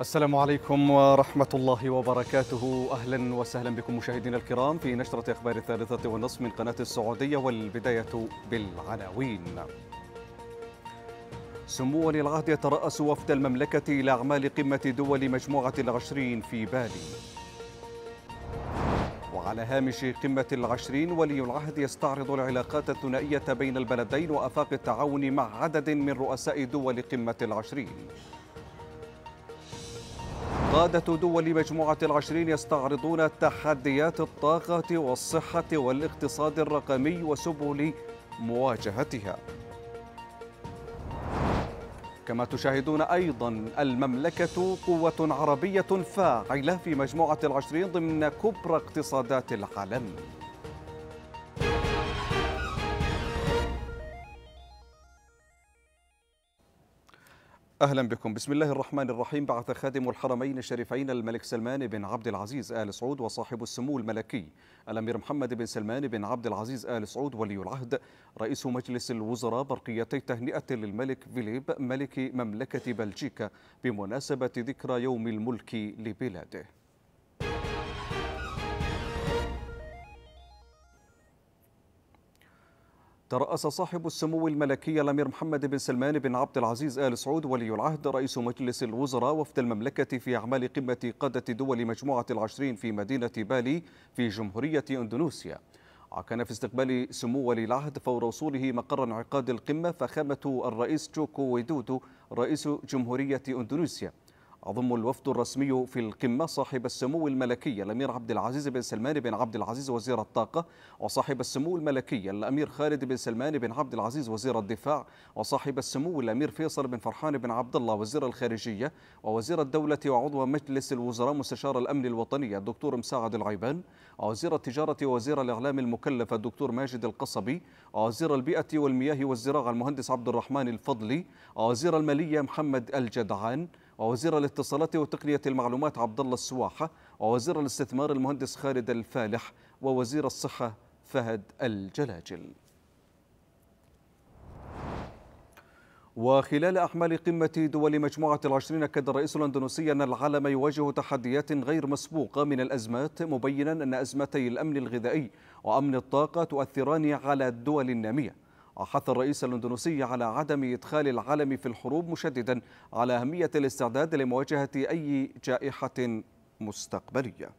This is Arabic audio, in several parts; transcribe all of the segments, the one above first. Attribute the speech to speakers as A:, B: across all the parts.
A: السلام عليكم ورحمة الله وبركاته أهلا وسهلا بكم مشاهدينا الكرام في نشرة أخبار الثالثة والنصف من قناة السعودية والبداية بالعناوين سمو ولي العهد يترأس وفد المملكة إلى أعمال قمة دول مجموعة العشرين في بالي وعلى هامش قمة العشرين ولي العهد يستعرض العلاقات الثنائية بين البلدين وأفاق التعاون مع عدد من رؤساء دول قمة العشرين قادة دول مجموعة العشرين يستعرضون تحديات الطاقة والصحة والاقتصاد الرقمي وسبل مواجهتها كما تشاهدون أيضا المملكة قوة عربية فاعلة في مجموعة العشرين ضمن كبرى اقتصادات العالم أهلا بكم بسم الله الرحمن الرحيم بعث خادم الحرمين الشريفين الملك سلمان بن عبد العزيز آل سعود وصاحب السمو الملكي الأمير محمد بن سلمان بن عبد العزيز آل سعود ولي العهد رئيس مجلس الوزراء برقيتي تهنئة للملك فيليب ملك مملكة بلجيكا بمناسبة ذكرى يوم الملك لبلاده ترأس صاحب السمو الملكي الأمير محمد بن سلمان بن عبد العزيز آل سعود ولي العهد رئيس مجلس الوزراء وفد المملكة في أعمال قمة قادة دول مجموعة العشرين في مدينة بالي في جمهورية إندونيسيا كان في استقبال سمو ولي العهد فور وصوله مقر انعقاد القمة فخامة الرئيس جوكو ويدودو رئيس جمهورية إندونيسيا أضم الوفد الرسمي في القمة صاحب السمو الملكي الأمير عبد العزيز بن سلمان بن عبد العزيز وزير الطاقة وصاحب السمو الملكي الأمير خالد بن سلمان بن عبد العزيز وزير الدفاع وصاحب السمو الأمير فيصل بن فرحان بن عبد الله وزير الخارجية ووزير الدولة وعضو مجلس الوزراء مستشار الأمن الوطني الدكتور مساعد العيبان وزير التجارة ووزير الإعلام المكلف الدكتور ماجد القصبي وزير البيئة والمياه والزراعة المهندس عبد الرحمن الفضلي وزير المالية محمد الجدعان ووزير الاتصالات وتقنية المعلومات عبد الله السواحة ووزير الاستثمار المهندس خالد الفالح ووزير الصحة فهد الجلاجل وخلال أعمال قمة دول مجموعة العشرين أكد الرئيس الأندونيسي أن العالم يواجه تحديات غير مسبوقة من الأزمات مبينا أن أزمتي الأمن الغذائي وأمن الطاقة تؤثران على الدول النامية أحث الرئيس الأندونيسي على عدم إدخال العالم في الحروب مشددا على أهمية الاستعداد لمواجهة أي جائحة مستقبلية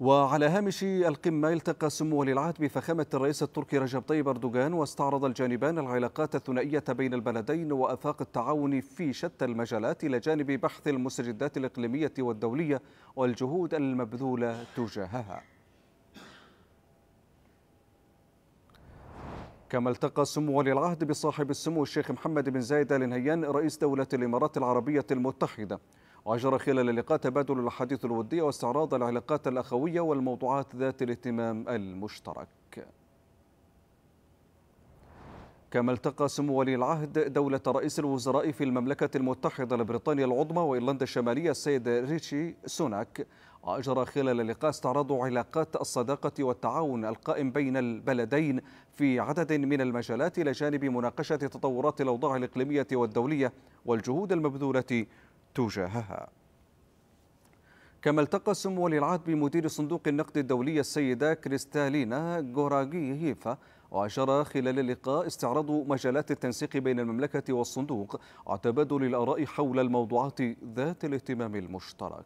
A: وعلى هامش القمة التقى سمو ولي العهد بفخامة الرئيس التركي رجب طيب أردوغان واستعرض الجانبان العلاقات الثنائية بين البلدين وأفاق التعاون في شتى المجالات إلى جانب بحث المستجدات الإقليمية والدولية والجهود المبذولة تجاهها كما التقى سمو ولي العهد بصاحب السمو الشيخ محمد بن زايد ال نهيان رئيس دولة الإمارات العربية المتحدة وجرى خلال اللقاء تبادل الأحاديث الودية واستعراض العلاقات الأخوية والموضوعات ذات الاهتمام المشترك كما التقى سمو ولي العهد دولة رئيس الوزراء في المملكة المتحدة لبريطانيا العظمى وإيرلندا الشمالية السيد ريتشي سوناك وأجرى خلال اللقاء استعرض علاقات الصداقة والتعاون القائم بين البلدين في عدد من المجالات إلى جانب مناقشة تطورات الأوضاع الإقليمية والدولية والجهود المبذولة تجاهها كما التقى سمو ولي العهد بمدير صندوق النقد الدولي السيدة كريستالينا غوراغي هيفا وأشار خلال اللقاء استعراض مجالات التنسيق بين المملكة والصندوق وتبادل الآراء حول الموضوعات ذات الاهتمام المشترك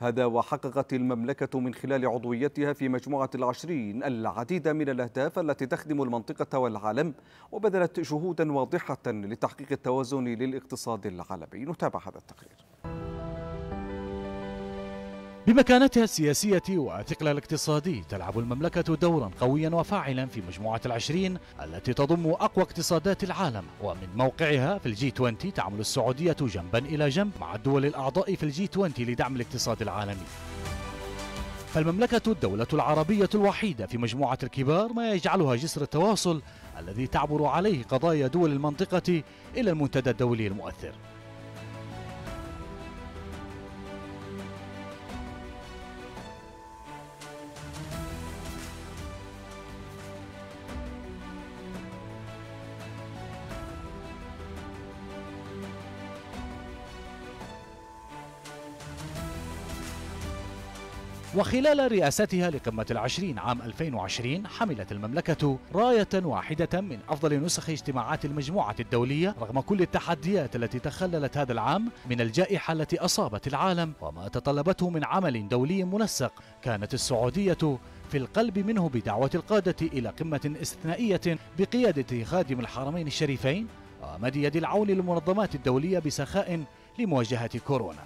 A: هذا وحققت المملكة من خلال عضويتها في مجموعة العشرين العديد من الأهداف التي تخدم المنطقة والعالم وبذلت جهودا واضحة لتحقيق التوازن للاقتصاد العالمي نتابع هذا التقرير بمكانتها السياسية وثقلها الاقتصادي تلعب المملكة
B: دورا قويا وفاعلا في مجموعة العشرين التي تضم أقوى اقتصادات العالم ومن موقعها في الجي 20 تعمل السعودية جنبا إلى جنب مع الدول الأعضاء في الجي 20 لدعم الاقتصاد العالمي فالمملكة الدولة العربية الوحيدة في مجموعة الكبار ما يجعلها جسر التواصل الذي تعبر عليه قضايا دول المنطقة إلى المنتدى الدولي المؤثر وخلال رئاستها لقمة العشرين عام 2020 حملت المملكة راية واحدة من أفضل نسخ اجتماعات المجموعة الدولية رغم كل التحديات التي تخللت هذا العام من الجائحة التي أصابت العالم وما تطلبته من عمل دولي منسق كانت السعودية في القلب منه بدعوة القادة إلى قمة استثنائية بقيادة خادم الحرمين الشريفين ومد يد العون للمنظمات الدولية بسخاء لمواجهة كورونا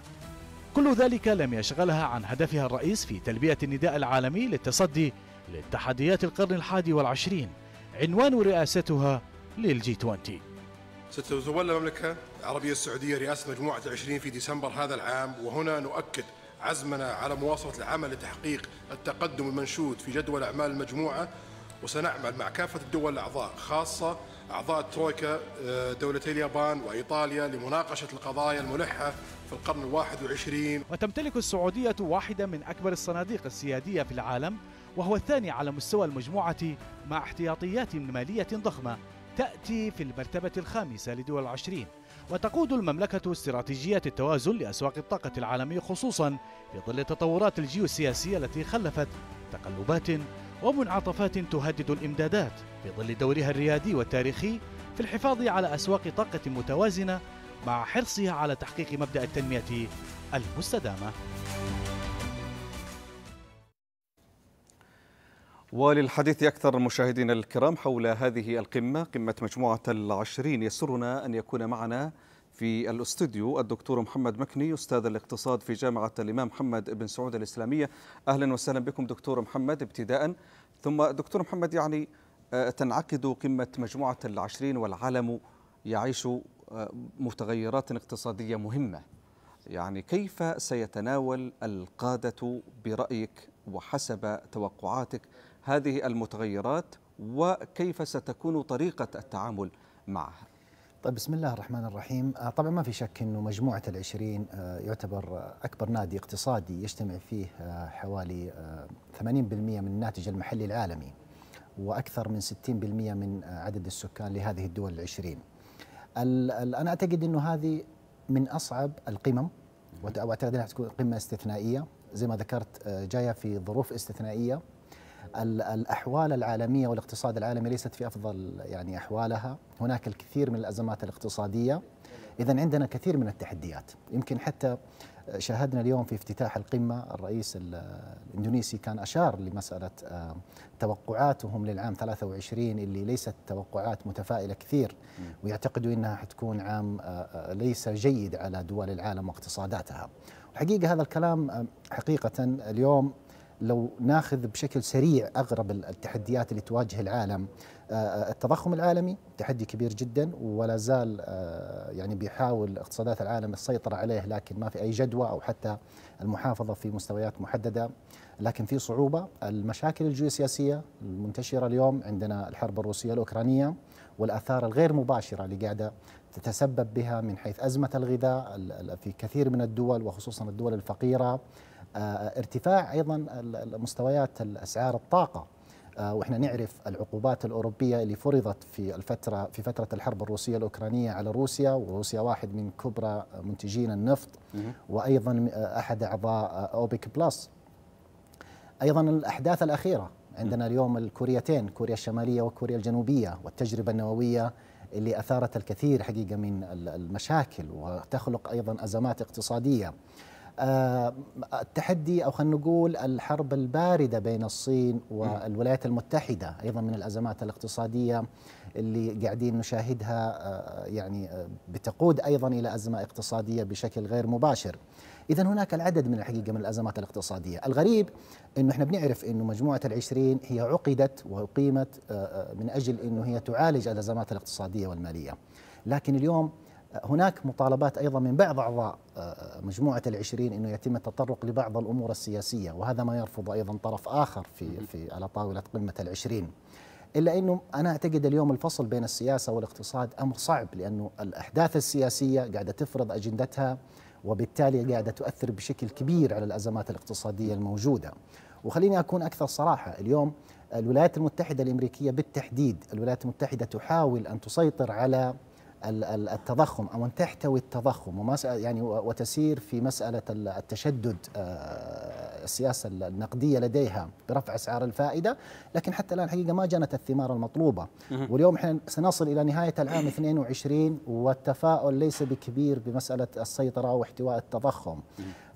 B: كل ذلك لم يشغلها عن هدفها الرئيس في تلبية النداء العالمي للتصدي للتحديات القرن الحادي والعشرين عنوان رئاستها للجي 20
C: ستتولى المملكة العربية السعودية رئاسة مجموعة العشرين في ديسمبر هذا العام وهنا نؤكد عزمنا على مواصلة العمل لتحقيق التقدم المنشود في جدول أعمال المجموعة وسنعمل مع كافة الدول الأعضاء خاصة أعضاء الترويكا آه، دولتي اليابان وإيطاليا لمناقشة القضايا الملحة في القرن الواحد والعشرين
B: وتمتلك السعودية واحدة من أكبر الصناديق السيادية في العالم وهو الثاني على مستوى المجموعة مع احتياطيات مالية ضخمة تأتي في المرتبة الخامسة لدول العشرين وتقود المملكة استراتيجية التوازن لأسواق الطاقة العالمية خصوصا في ظل التطورات الجيوسياسية التي خلفت تقلبات ومنعطفات تهدد الإمدادات في ظل دورها الريادي والتاريخي في الحفاظ على أسواق طاقة متوازنة مع حرصها على تحقيق مبدأ التنمية المستدامة
A: وللحديث أكثر مشاهدينا الكرام حول هذه القمة قمة مجموعة العشرين يسرنا أن يكون معنا في الاستوديو الدكتور محمد مكني استاذ الاقتصاد في جامعه الامام محمد بن سعود الاسلاميه اهلا وسهلا بكم دكتور محمد ابتداء ثم دكتور محمد يعني آه، تنعقد قمه مجموعه العشرين والعالم يعيش آه، متغيرات اقتصاديه مهمه يعني كيف سيتناول القاده برايك وحسب توقعاتك هذه المتغيرات وكيف ستكون طريقه التعامل معها
D: طيب بسم الله الرحمن الرحيم آه، طبعا ما في شك أنه مجموعة العشرين آه، يعتبر أكبر نادي اقتصادي يجتمع فيه آه، حوالي 80% من الناتج المحلي العالمي وأكثر من 60% من عدد السكان لهذه الدول العشرين أنا أعتقد أنه هذه من أصعب القمم وأعتقد أنها تكون قمة استثنائية زي ما ذكرت جاية في ظروف استثنائية الأحوال العالمية والاقتصاد العالمي ليست في أفضل يعني أحوالها هناك الكثير من الأزمات الاقتصادية إذا عندنا كثير من التحديات يمكن حتى شاهدنا اليوم في افتتاح القمة الرئيس الإندونيسي كان أشار لمسألة آه، توقعاتهم للعام 23 اللي ليست توقعات متفائلة كثير ويعتقدوا أنها حتكون عام آه، آه، ليس جيد على دول العالم واقتصاداتها الحقيقة هذا الكلام حقيقة اليوم لو ناخذ بشكل سريع اغرب التحديات اللي تواجه العالم آه، آه، التضخم العالمي تحدي كبير جدا ولا زال آه، يعني بيحاول اقتصادات العالم السيطره عليه لكن ما في اي جدوى او حتى المحافظه في مستويات محدده لكن في صعوبه المشاكل الجيوسياسيه المنتشره اليوم عندنا الحرب الروسيه الاوكرانيه والاثار الغير مباشره اللي قاعده تتسبب بها من حيث ازمه الغذاء في كثير من الدول وخصوصا الدول الفقيره آه، ارتفاع ايضا مستويات اسعار الطاقه آه، واحنا نعرف العقوبات الاوروبيه اللي فرضت في الفتره في فتره الحرب الروسيه الاوكرانيه على روسيا وروسيا واحد من كبرى منتجين النفط وايضا احد اعضاء اوبك بلس ايضا الاحداث الاخيره عندنا اليوم الكوريتين كوريا الشماليه وكوريا الجنوبيه والتجربه النوويه اللي اثارت الكثير حقيقه من المشاكل وتخلق ايضا ازمات اقتصاديه آه، التحدي او خلينا نقول الحرب البارده بين الصين والولايات المتحده ايضا من الازمات الاقتصاديه اللي قاعدين نشاهدها آه، يعني آه، بتقود ايضا الى ازمه اقتصاديه بشكل غير مباشر. اذا هناك العدد من الحقيقه من الازمات الاقتصاديه، الغريب انه احنا بنعرف انه مجموعه العشرين هي عقدت واقيمت من اجل انه هي تعالج الازمات الاقتصاديه والماليه. لكن اليوم هناك مطالبات أيضا من بعض أعضاء آه، مجموعة العشرين أنه يتم التطرق لبعض الأمور السياسية وهذا ما يرفض أيضا طرف آخر في, في على طاولة قمة العشرين إلا أنه أنا أعتقد اليوم الفصل بين السياسة والاقتصاد أمر صعب لأنه الأحداث السياسية قاعدة تفرض أجندتها وبالتالي قاعدة تؤثر بشكل كبير على الأزمات الاقتصادية الموجودة وخليني أكون أكثر صراحة اليوم الولايات المتحدة الأمريكية بالتحديد الولايات المتحدة تحاول أن تسيطر على التضخم او ان تحتوي التضخم يعني وتسير في مساله التشدد آه، السياسه النقديه لديها برفع اسعار الفائده لكن حتى الان حقيقه ما جنت الثمار المطلوبه واليوم احنا سنصل الى نهايه العام 22 والتفاؤل ليس بكبير بمساله السيطره واحتواء التضخم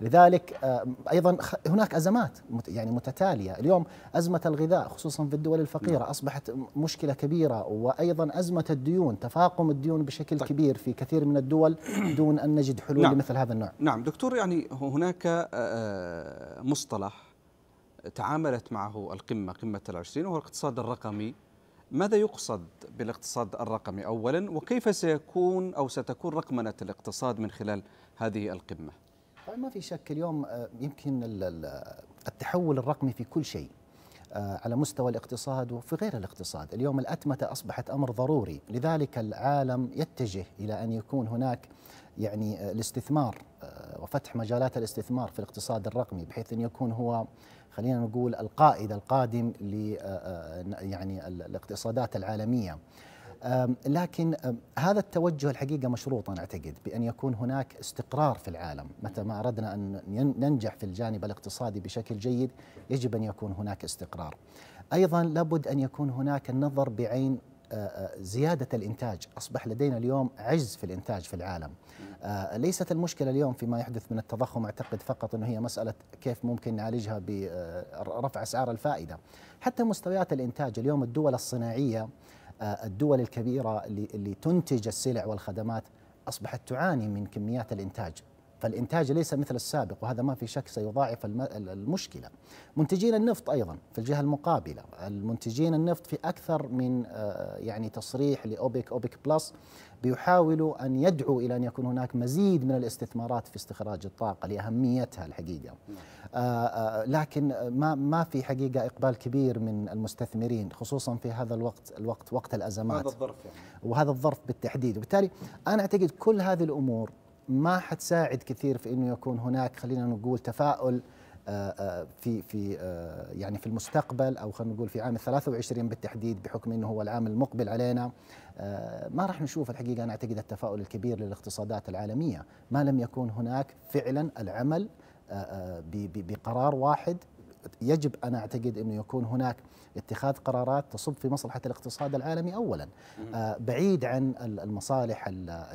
D: لذلك آه، ايضا هناك ازمات يعني متتاليه، اليوم ازمه الغذاء خصوصا في الدول الفقيره نعم. اصبحت مشكله كبيره وايضا ازمه الديون، تفاقم الديون بشكل طيب. كبير في كثير من الدول دون ان نجد حلول نعم. لمثل هذا النوع.
A: نعم دكتور يعني هناك آه، آه، مصطلح تعاملت معه القمه قمه العشرين وهو الاقتصاد الرقمي ماذا يقصد بالاقتصاد الرقمي اولا وكيف سيكون او ستكون رقمنه الاقتصاد من خلال هذه القمه
D: طيب، ما في شك اليوم آه، يمكن التحول الرقمي في كل شيء آه، على مستوى الاقتصاد وفي غير الاقتصاد اليوم الأتمتة أصبحت أمر ضروري لذلك العالم يتجه إلى أن يكون هناك يعني آه، الاستثمار وفتح مجالات الاستثمار في الاقتصاد الرقمي بحيث أن يكون هو خلينا نقول القائد القادم ل يعني الاقتصادات العالمية لكن هذا التوجه الحقيقة مشروط أنا أعتقد بأن يكون هناك استقرار في العالم متى ما أردنا أن ننجح في الجانب الاقتصادي بشكل جيد يجب أن يكون هناك استقرار أيضا لابد أن يكون هناك النظر بعين زيادة الإنتاج أصبح لدينا اليوم عجز في الإنتاج في العالم ليست المشكلة اليوم فيما يحدث من التضخم أعتقد فقط أنه هي مسألة كيف ممكن نعالجها برفع أسعار الفائدة حتى مستويات الإنتاج اليوم الدول الصناعية آه، الدول الكبيره اللي, اللي تنتج السلع والخدمات اصبحت تعاني من كميات الانتاج فالإنتاج ليس مثل السابق وهذا ما في شك سيضاعف المشكلة منتجين النفط أيضا في الجهة المقابلة المنتجين النفط في أكثر من آه، يعني تصريح لأوبك أوبك بلس بيحاولوا أن يدعوا إلى أن يكون هناك مزيد من الاستثمارات في استخراج الطاقة لأهميتها الحقيقة نعم. آه، آه، لكن ما ما في حقيقة إقبال كبير من المستثمرين خصوصا في هذا الوقت الوقت وقت الأزمات هذا الظرف يعني. وهذا الظرف بالتحديد وبالتالي أنا أعتقد كل هذه الأمور ما حتساعد كثير في انه يكون هناك خلينا نقول تفاؤل آه، آه، في في آه، يعني في المستقبل او خلينا نقول في عام 23 بالتحديد بحكم انه هو العام المقبل علينا ما راح نشوف الحقيقه انا اعتقد التفاؤل الكبير للاقتصادات العالميه ما لم يكون هناك فعلا العمل بقرار واحد يجب أن أعتقد أنه يكون هناك اتخاذ قرارات تصب في مصلحة الاقتصاد العالمي أولا آه، بعيد عن المصالح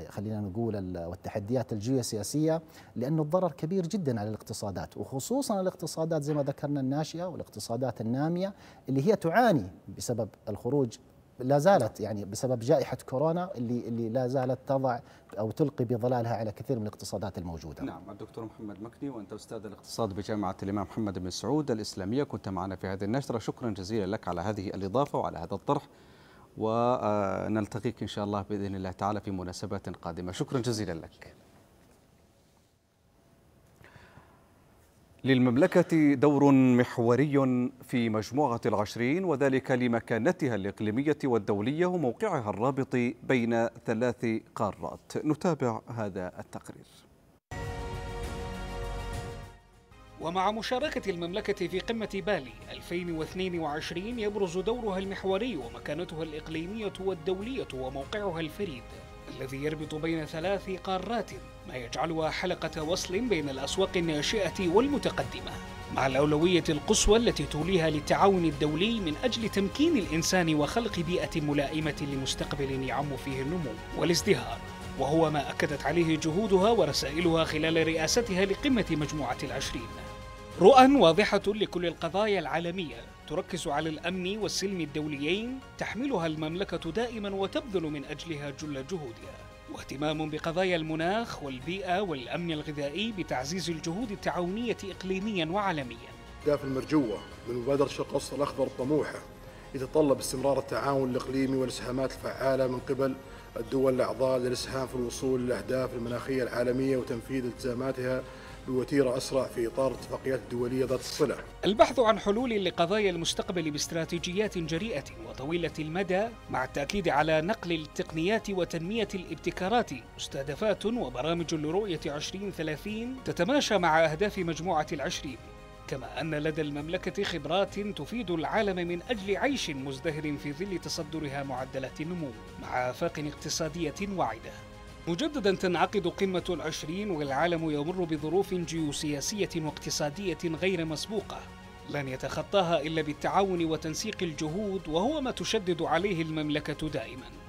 D: خلينا نقول والتحديات الجيوسياسية لأن الضرر كبير جدا على الاقتصادات وخصوصا الاقتصادات زي ما ذكرنا الناشئة والاقتصادات النامية اللي هي تعاني بسبب الخروج لا زالت يعني بسبب جائحه كورونا اللي اللي لا زالت تضع او تلقي بظلالها على كثير من الاقتصادات الموجوده.
A: نعم الدكتور محمد مكني وانت استاذ الاقتصاد بجامعه الامام محمد بن سعود الاسلاميه كنت معنا في هذه النشره شكرا جزيلا لك على هذه الاضافه وعلى هذا الطرح ونلتقيك ان شاء الله باذن الله تعالى في مناسبات قادمه شكرا جزيلا لك. للمملكة دور محوري في مجموعة العشرين وذلك لمكانتها الإقليمية والدولية وموقعها الرابط بين ثلاث قارات نتابع هذا التقرير
E: ومع مشاركة المملكة في قمة بالي 2022 يبرز دورها المحوري ومكانتها الإقليمية والدولية وموقعها الفريد الذي يربط بين ثلاث قارات ما يجعلها حلقة وصل بين الأسواق الناشئة والمتقدمة مع الأولوية القصوى التي توليها للتعاون الدولي من أجل تمكين الإنسان وخلق بيئة ملائمة لمستقبل يعم فيه النمو والازدهار وهو ما أكدت عليه جهودها ورسائلها خلال رئاستها لقمة مجموعة العشرين رؤى واضحة لكل القضايا العالمية تركز على الأمن والسلم الدوليين تحملها المملكة دائما وتبذل من أجلها جل جهودها واهتمام بقضايا المناخ والبيئة والأمن الغذائي بتعزيز الجهود التعاونية
C: إقليميا وعالميا أهداف المرجوة من مبادرة الشرق الأوسط الأخضر الطموحة يتطلب استمرار التعاون الإقليمي والإسهامات الفعالة من قبل الدول الأعضاء للإسهام في الوصول للأهداف المناخية العالمية وتنفيذ التزاماتها بوتيرة أسرع في إطار اتفاقيات دولية ذات الصلة
E: البحث عن حلول لقضايا المستقبل باستراتيجيات جريئة وطويلة المدى مع التأكيد على نقل التقنيات وتنمية الابتكارات مستهدفات وبرامج لرؤية 2030 تتماشى مع أهداف مجموعة العشرين كما أن لدى المملكة خبرات تفيد العالم من أجل عيش مزدهر في ظل تصدرها معدلات النمو مع آفاق اقتصادية واعدة مجددا تنعقد قمة العشرين والعالم يمر بظروف جيوسياسية واقتصادية غير مسبوقة لن يتخطاها إلا بالتعاون وتنسيق الجهود وهو ما تشدد عليه المملكة دائماً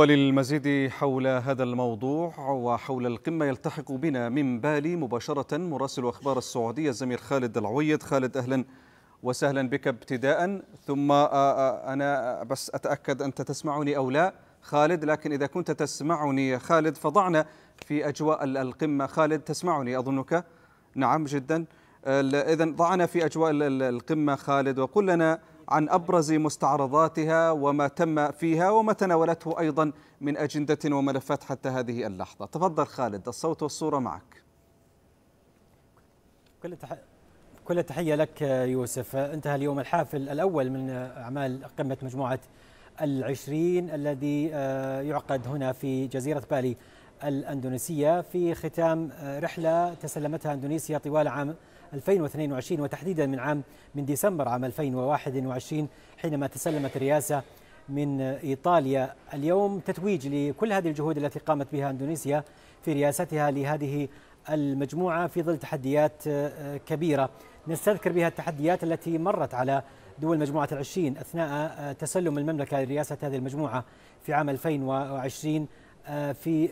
A: وللمزيد حول هذا الموضوع وحول القمة يلتحق بنا من بالي مباشرة مراسل أخبار السعودية الزميل خالد العويد خالد أهلا وسهلا بك ابتداء ثم آه، آه، أنا بس أتأكد أنت تسمعني أو لا خالد لكن إذا كنت تسمعني خالد فضعنا في أجواء القمة خالد تسمعني أظنك نعم جدا إذا ضعنا في أجواء القمة خالد وقل لنا عن أبرز مستعرضاتها وما تم فيها وما تناولته أيضا من أجندة وملفات حتى هذه اللحظة تفضل خالد الصوت والصورة معك
F: كل تح... كل تحية لك يوسف انتهى اليوم الحافل الأول من أعمال قمة مجموعة العشرين الذي آه، يعقد هنا في جزيرة بالي الأندونيسية في ختام آه، رحلة تسلمتها أندونيسيا طوال عام 2022 وتحديدا من عام من ديسمبر عام 2021 حينما تسلمت الرئاسة من إيطاليا اليوم تتويج لكل هذه الجهود التي قامت بها أندونيسيا في رئاستها لهذه المجموعة في ظل تحديات آه، كبيرة نستذكر بها التحديات التي مرت على دول مجموعة العشرين أثناء آه، تسلم المملكة لرئاسة هذه المجموعة في عام 2020 آه، في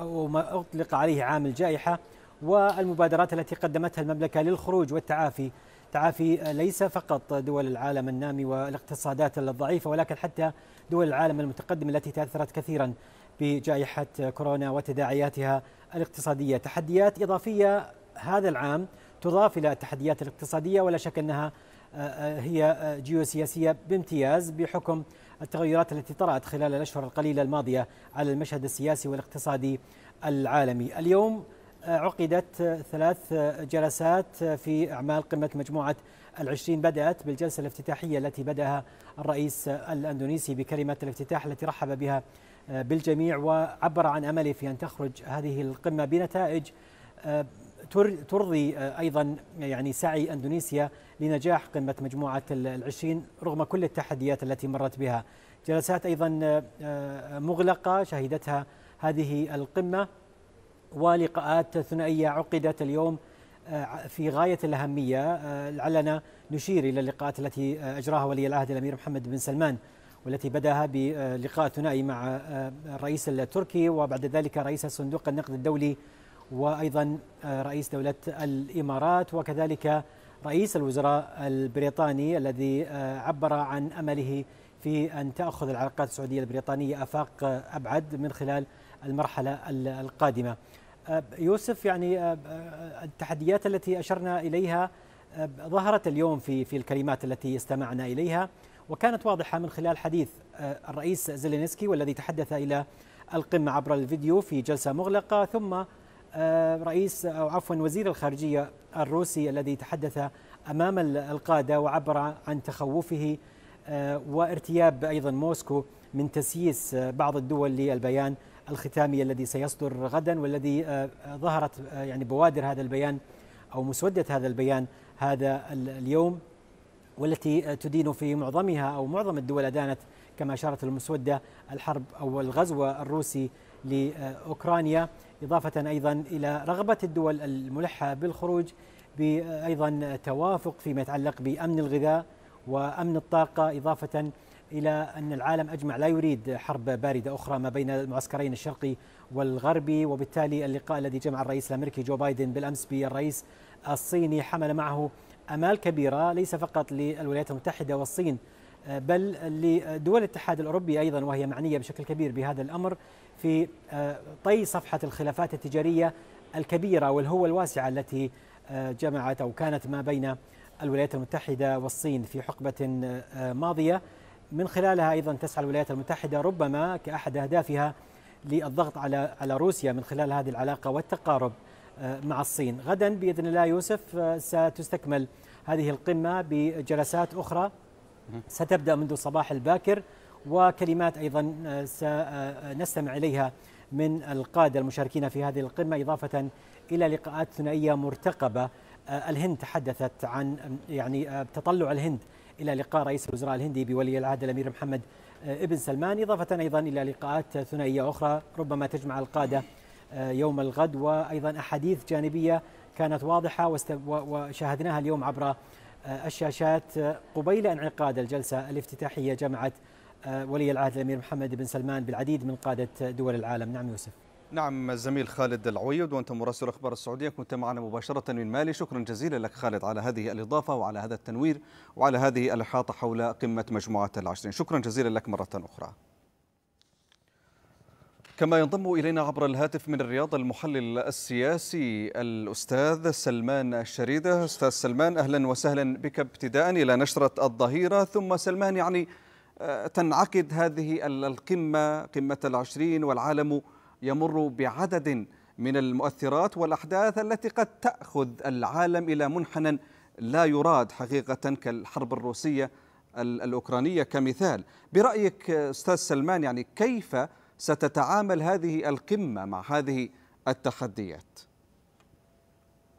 F: وما أطلق عليه عام الجائحة والمبادرات التي قدمتها المملكة للخروج والتعافي تعافي ليس فقط دول العالم النامي والاقتصادات الضعيفة ولكن حتى دول العالم المتقدم التي تأثرت كثيرا بجائحة كورونا وتداعياتها الاقتصادية تحديات إضافية هذا العام تضاف إلى التحديات الاقتصادية ولا شك أنها آه، هي آه، جيوسياسية بامتياز بحكم التغيرات التي طرأت خلال الأشهر القليلة الماضية على المشهد السياسي والاقتصادي العالمي اليوم عقدت ثلاث جلسات في أعمال قمة مجموعة العشرين بدأت بالجلسة الافتتاحية التي بدأها الرئيس الأندونيسي بكلمة الافتتاح التي رحب بها بالجميع وعبر عن أمله في أن تخرج هذه القمة بنتائج آه، ترضي آه، أيضا يعني سعي أندونيسيا لنجاح قمة مجموعة العشرين رغم كل التحديات التي مرت بها جلسات أيضا آه، مغلقة شهدتها هذه القمة ولقاءات ثنائيه عقدت اليوم آه، في غايه الاهميه آه، لعلنا نشير الى اللقاءات التي آه، اجراها ولي العهد الامير محمد بن سلمان والتي بداها بلقاء ثنائي مع الرئيس التركي وبعد ذلك رئيس صندوق النقد الدولي وايضا رئيس دوله الامارات وكذلك رئيس الوزراء البريطاني الذي عبر عن امله في ان تاخذ العلاقات السعوديه البريطانيه افاق ابعد من خلال المرحله القادمه. يوسف يعني التحديات التي اشرنا اليها ظهرت اليوم في في الكلمات التي استمعنا اليها وكانت واضحه من خلال حديث الرئيس زيلينسكي والذي تحدث الى القمه عبر الفيديو في جلسه مغلقه ثم رئيس او عفوا وزير الخارجيه الروسي الذي تحدث امام القاده وعبر عن تخوفه وارتياب ايضا موسكو من تسييس بعض الدول للبيان الختامي الذي سيصدر غدا والذي آه، آه، ظهرت آه، يعني بوادر هذا البيان أو مسودة هذا البيان هذا اليوم والتي تدين في معظمها أو معظم الدول أدانت كما أشارت المسودة الحرب أو الغزو الروسي لأوكرانيا إضافة أيضا إلى رغبة الدول الملحة بالخروج بأيضا توافق فيما يتعلق بأمن الغذاء وأمن الطاقة إضافة إلى أن العالم أجمع لا يريد حرب باردة أخرى ما بين المعسكرين الشرقي والغربي وبالتالي اللقاء الذي جمع الرئيس الأمريكي جو بايدن بالأمس بالرئيس الصيني حمل معه أمال كبيرة ليس فقط للولايات المتحدة والصين بل لدول الاتحاد الأوروبي أيضا وهي معنية بشكل كبير بهذا الأمر في آه، طي صفحة الخلافات التجارية الكبيرة والهوة الواسعة التي آه، جمعت أو كانت ما بين الولايات المتحدة والصين في حقبة آه، ماضية من خلالها ايضا تسعى الولايات المتحده ربما كاحد اهدافها للضغط على على روسيا من خلال هذه العلاقه والتقارب آه، مع الصين غدا باذن الله يوسف آه، ستستكمل هذه القمه بجلسات اخرى ستبدا منذ الصباح الباكر وكلمات ايضا آه، سنستمع اليها من القاده المشاركين في هذه القمه اضافه الى لقاءات ثنائيه مرتقبه الهند تحدثت عن يعني تطلع الهند إلى لقاء رئيس الوزراء الهندي بولي العهد الأمير محمد آه، ابن سلمان إضافة أيضا إلى لقاءات ثنائية أخرى ربما تجمع القادة آه، يوم الغد وأيضا أحاديث جانبية كانت واضحة وشاهدناها اليوم عبر آه، الشاشات قبيل انعقاد الجلسة الافتتاحية جمعت ولي العهد الأمير محمد بن سلمان بالعديد من قادة دول العالم نعم يوسف
A: نعم الزميل خالد العويد وانت مراسل اخبار السعوديه كنت معنا مباشره من مالي شكرا جزيلا لك خالد على هذه الاضافه وعلى هذا التنوير وعلى هذه الاحاطه حول قمه مجموعه العشرين شكرا جزيلا لك مره اخرى كما ينضم إلينا عبر الهاتف من الرياض المحلل السياسي الأستاذ سلمان الشريدة أستاذ سلمان أهلا وسهلا بك ابتداء إلى نشرة الظهيرة ثم سلمان يعني آه، تنعقد هذه القمة قمة العشرين والعالم يمر بعدد من المؤثرات والأحداث التي قد تأخذ العالم إلى منحنى لا يراد حقيقة كالحرب الروسية الأوكرانية كمثال برأيك أستاذ سلمان يعني كيف ستتعامل هذه القمة مع هذه التحديات؟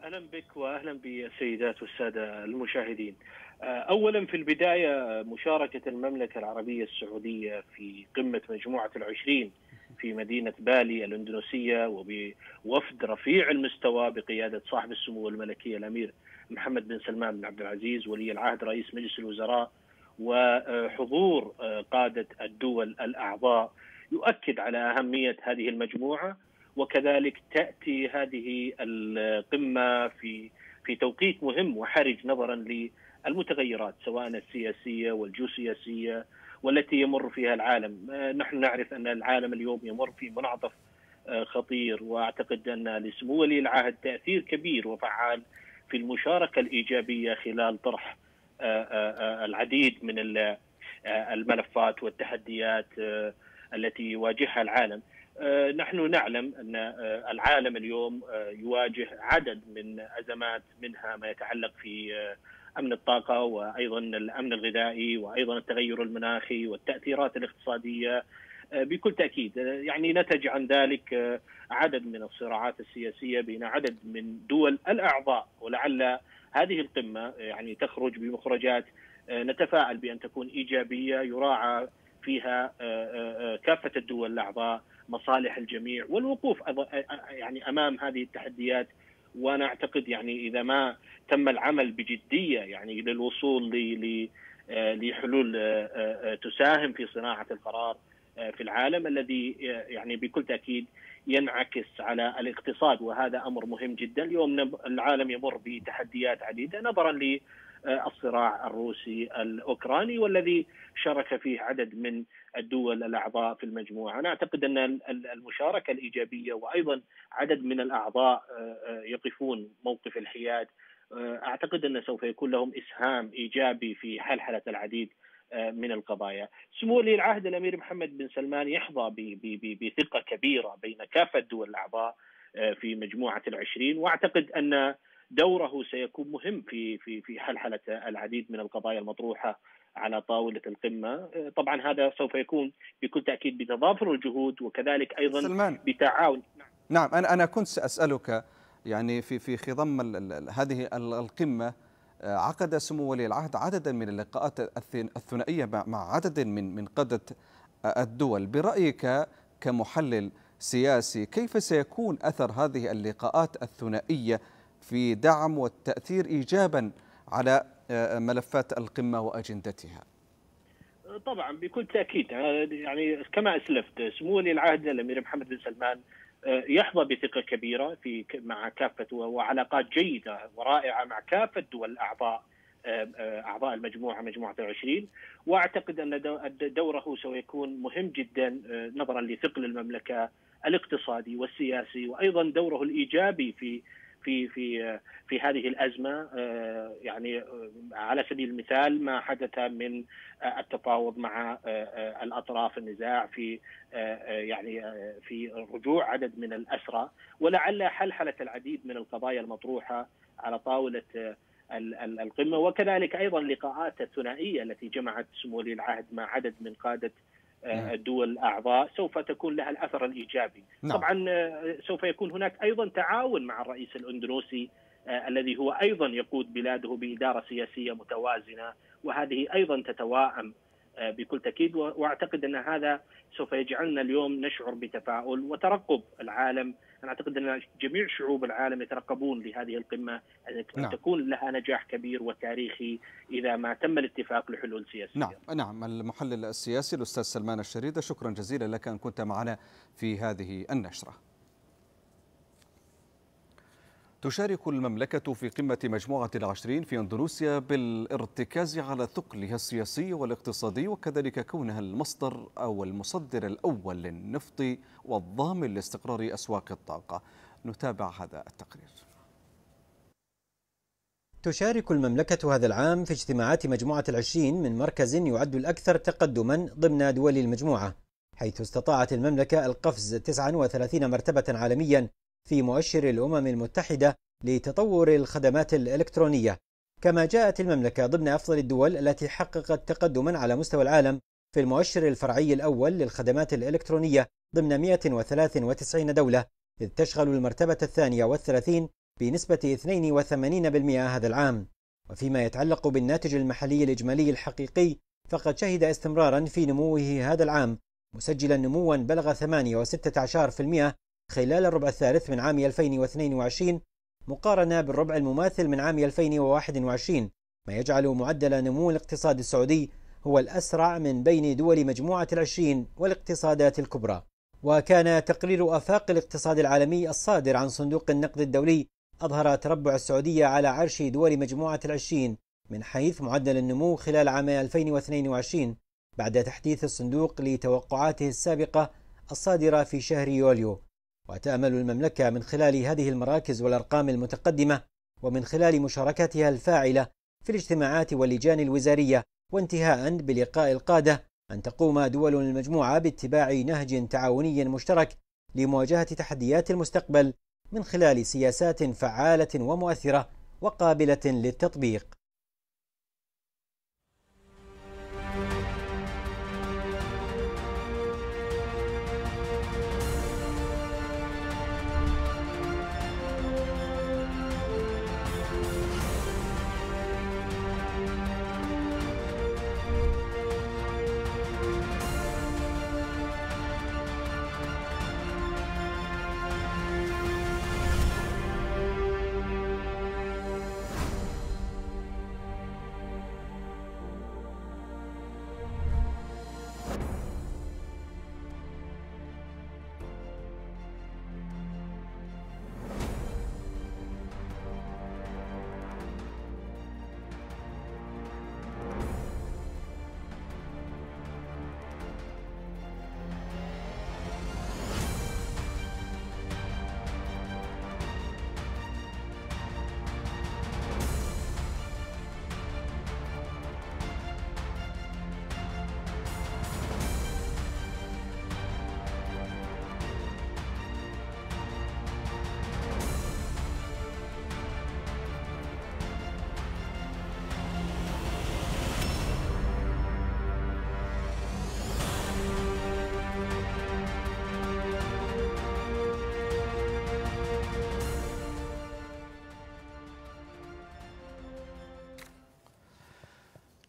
G: اهلا بك واهلا بالسيدات والساده المشاهدين. آه، أولا في البداية آه، مشاركة المملكة العربية السعودية في قمة مجموعة العشرين في مدينة بالي الإندونيسية وبوفد رفيع المستوى بقيادة صاحب السمو الملكي الأمير محمد بن سلمان بن عبد العزيز ولي العهد رئيس مجلس الوزراء وحضور آه، قادة الدول الأعضاء يؤكد على أهمية هذه المجموعة وكذلك تأتي هذه القمة في في توقيت مهم وحرج نظرا ل المتغيرات سواء السياسيه والجيوسياسيه والتي يمر فيها العالم، آه، نحن نعرف ان العالم اليوم يمر في منعطف آه، خطير واعتقد ان لسمو ولي العهد تاثير كبير وفعال في المشاركه الايجابيه خلال طرح آه، العديد من الملفات والتحديات التي يواجهها العالم. نحن نعلم ان العالم اليوم يواجه عدد من ازمات منها ما يتعلق في امن الطاقه وايضا الامن الغذائي وايضا التغير المناخي والتاثيرات الاقتصاديه آه، بكل تاكيد آه، يعني نتج عن ذلك آه، عدد من الصراعات السياسيه بين عدد من دول الاعضاء ولعل هذه القمه يعني تخرج بمخرجات نتفائل بان تكون ايجابيه يراعى فيها كافه الدول الاعضاء مصالح الجميع والوقوف يعني امام هذه التحديات وانا اعتقد يعني اذا ما تم العمل بجديه يعني للوصول ل آه، لحلول آه، آه، تساهم في صناعه القرار في العالم الذي يعني بكل تاكيد ينعكس على الاقتصاد وهذا امر مهم جدا اليوم العالم يمر بتحديات عديده نظرا للصراع الروسي الاوكراني والذي شارك فيه عدد من الدول الاعضاء في المجموعه، انا اعتقد ان المشاركه الايجابيه وايضا عدد من الاعضاء آه، آه، يقفون موقف الحياد آه، اعتقد ان سوف يكون لهم اسهام ايجابي في حلحله العديد من القضايا سمو ولي العهد الأمير محمد بن سلمان يحظى بثقة كبيرة بين كافة الدول الأعضاء في مجموعة العشرين وأعتقد أن دوره سيكون مهم في في في حلحلة العديد من القضايا المطروحة على طاولة القمة آه، طبعا هذا سوف يكون بكل تأكيد بتضافر الجهود وكذلك أيضا سلمان. بتعاون نعم,
A: نعم، أنا أنا كنت سأسألك يعني في في خضم هذه القمة آه، عقد سمو ولي العهد عددا من اللقاءات الثنائية مع عدد من من قادة آه، الدول برأيك كمحلل سياسي كيف سيكون أثر هذه اللقاءات الثنائية في دعم والتأثير إيجابا على آه، آه، ملفات القمة وأجندتها
G: آه، طبعا بكل تأكيد يعني كما أسلفت سمو ولي العهد الأمير محمد بن سلمان يحظى بثقة كبيرة في مع كافة وعلاقات جيدة ورائعة مع كافة دول الأعضاء أعضاء المجموعة مجموعة العشرين وأعتقد أن دوره سيكون مهم جدا نظرا لثقل المملكة الاقتصادي والسياسي وأيضا دوره الإيجابي في في في في هذه الازمه آه، يعني آه، على سبيل المثال ما حدث من آه، التفاوض مع الاطراف النزاع في يعني في رجوع عدد من الاسرى ولعل حلحله العديد من القضايا المطروحه على طاوله القمه وكذلك ايضا لقاءات الثنائيه التي جمعت سمو ولي العهد مع عدد من قاده نعم. آه، الدول الاعضاء سوف تكون لها الاثر الايجابي نعم. طبعا آه، سوف يكون هناك ايضا تعاون مع الرئيس الاندونيسي آه، الذي هو ايضا يقود بلاده باداره سياسيه متوازنه وهذه ايضا تتواءم بكل تاكيد واعتقد ان هذا سوف يجعلنا اليوم نشعر بتفاؤل وترقب العالم انا اعتقد ان جميع شعوب العالم يترقبون لهذه القمه ان نعم. تكون لها نجاح كبير وتاريخي اذا ما تم الاتفاق لحلول سياسيه. نعم
A: نعم المحلل السياسي الاستاذ سلمان الشريده شكرا جزيلا لك ان كنت معنا في هذه النشره. تشارك المملكة في قمة مجموعة العشرين في أندونيسيا بالارتكاز على ثقلها السياسي والاقتصادي وكذلك كونها المصدر أو المصدر الأول للنفط والضامن لاستقرار أسواق الطاقة نتابع هذا التقرير
F: تشارك المملكة هذا العام في اجتماعات مجموعة العشرين من مركز يعد الأكثر تقدما ضمن دول المجموعة حيث استطاعت المملكة القفز 39 مرتبة عالميا في مؤشر الأمم المتحدة لتطور الخدمات الإلكترونية كما جاءت المملكة ضمن أفضل الدول التي حققت تقدما على مستوى العالم في المؤشر الفرعي الأول للخدمات الإلكترونية ضمن 193 دولة إذ تشغل المرتبة الثانية والثلاثين بنسبة 82% هذا العام وفيما يتعلق بالناتج المحلي الإجمالي الحقيقي فقد شهد استمرارا في نموه هذا العام مسجلا نموا بلغ 8.16% خلال الربع الثالث من عام 2022 مقارنة بالربع المماثل من عام 2021 ما يجعل معدل نمو الاقتصاد السعودي هو الأسرع من بين دول مجموعة العشرين والاقتصادات الكبرى وكان تقرير آفاق الاقتصاد العالمي الصادر عن صندوق النقد الدولي أظهر تربع السعودية على عرش دول مجموعة العشرين من حيث معدل النمو خلال عام 2022 بعد تحديث الصندوق لتوقعاته السابقة الصادرة في شهر يوليو وتأمل المملكة من خلال هذه المراكز والأرقام المتقدمة ومن خلال مشاركتها الفاعلة في الاجتماعات واللجان الوزارية وانتهاء بلقاء القادة أن تقوم دول المجموعة باتباع نهج تعاوني مشترك لمواجهة تحديات المستقبل من خلال سياسات فعالة ومؤثرة وقابلة للتطبيق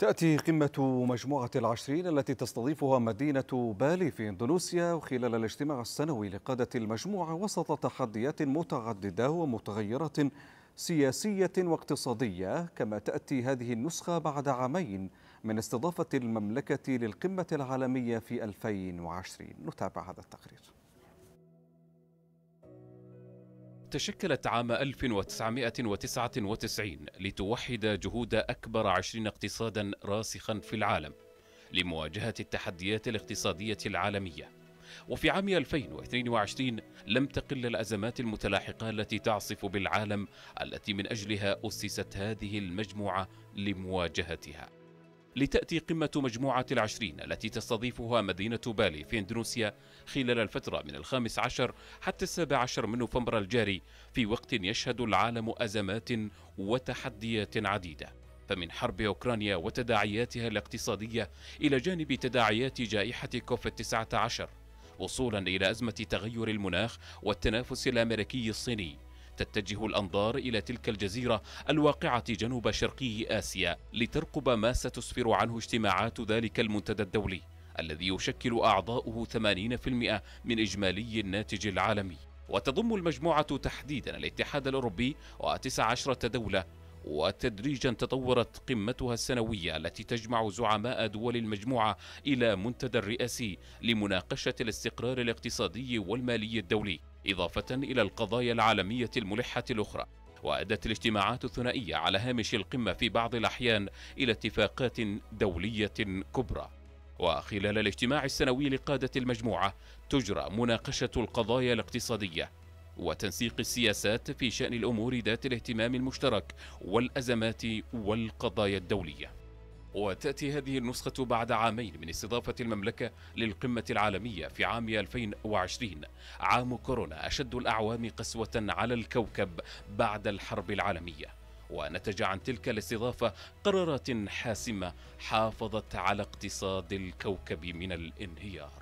A: تأتي قمة مجموعة العشرين التي تستضيفها مدينة بالي في إندونيسيا وخلال الاجتماع السنوي لقادة المجموعة وسط تحديات متعددة ومتغيرة سياسية واقتصادية كما تأتي هذه النسخة بعد عامين من استضافة المملكة للقمة العالمية في 2020 نتابع
H: هذا التقرير تشكلت عام 1999 لتوحد جهود أكبر عشرين اقتصادا راسخا في العالم لمواجهة التحديات الاقتصادية العالمية وفي عام 2022 لم تقل الأزمات المتلاحقة التي تعصف بالعالم التي من أجلها أسست هذه المجموعة لمواجهتها لتأتي قمة مجموعة العشرين التي تستضيفها مدينة بالي في إندونيسيا خلال الفترة من الخامس عشر حتى السابع عشر من نوفمبر الجاري في وقت يشهد العالم أزمات وتحديات عديدة فمن حرب أوكرانيا وتداعياتها الاقتصادية إلى جانب تداعيات جائحة كوفيد 19 وصولا إلى أزمة تغير المناخ والتنافس الأمريكي الصيني تتجه الأنظار إلى تلك الجزيرة الواقعة جنوب شرقي آسيا لترقب ما ستسفر عنه اجتماعات ذلك المنتدى الدولي الذي يشكل أعضاؤه 80% من إجمالي الناتج العالمي وتضم المجموعة تحديدا الاتحاد الأوروبي وتسع عشرة دولة وتدريجا تطورت قمتها السنوية التي تجمع زعماء دول المجموعة إلى منتدى رئاسي لمناقشة الاستقرار الاقتصادي والمالي الدولي إضافة إلى القضايا العالمية الملحة الأخرى وأدت الاجتماعات الثنائية على هامش القمة في بعض الأحيان إلى اتفاقات دولية كبرى وخلال الاجتماع السنوي لقادة المجموعة تجرى مناقشة القضايا الاقتصادية وتنسيق السياسات في شأن الأمور ذات الاهتمام المشترك والأزمات والقضايا الدولية وتأتي هذه النسخة بعد عامين من استضافة المملكة للقمة العالمية في عام 2020 عام كورونا أشد الأعوام قسوة على الكوكب بعد الحرب العالمية ونتج عن تلك الاستضافة قرارات حاسمة حافظت على اقتصاد الكوكب من الانهيار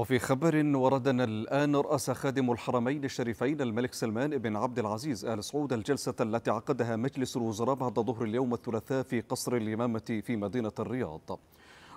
A: وفي خبر وردنا الآن رأس خادم الحرمين الشريفين الملك سلمان بن عبد العزيز آل سعود الجلسة التي عقدها مجلس الوزراء بعد ظهر اليوم الثلاثاء في قصر الإمامة في مدينة الرياض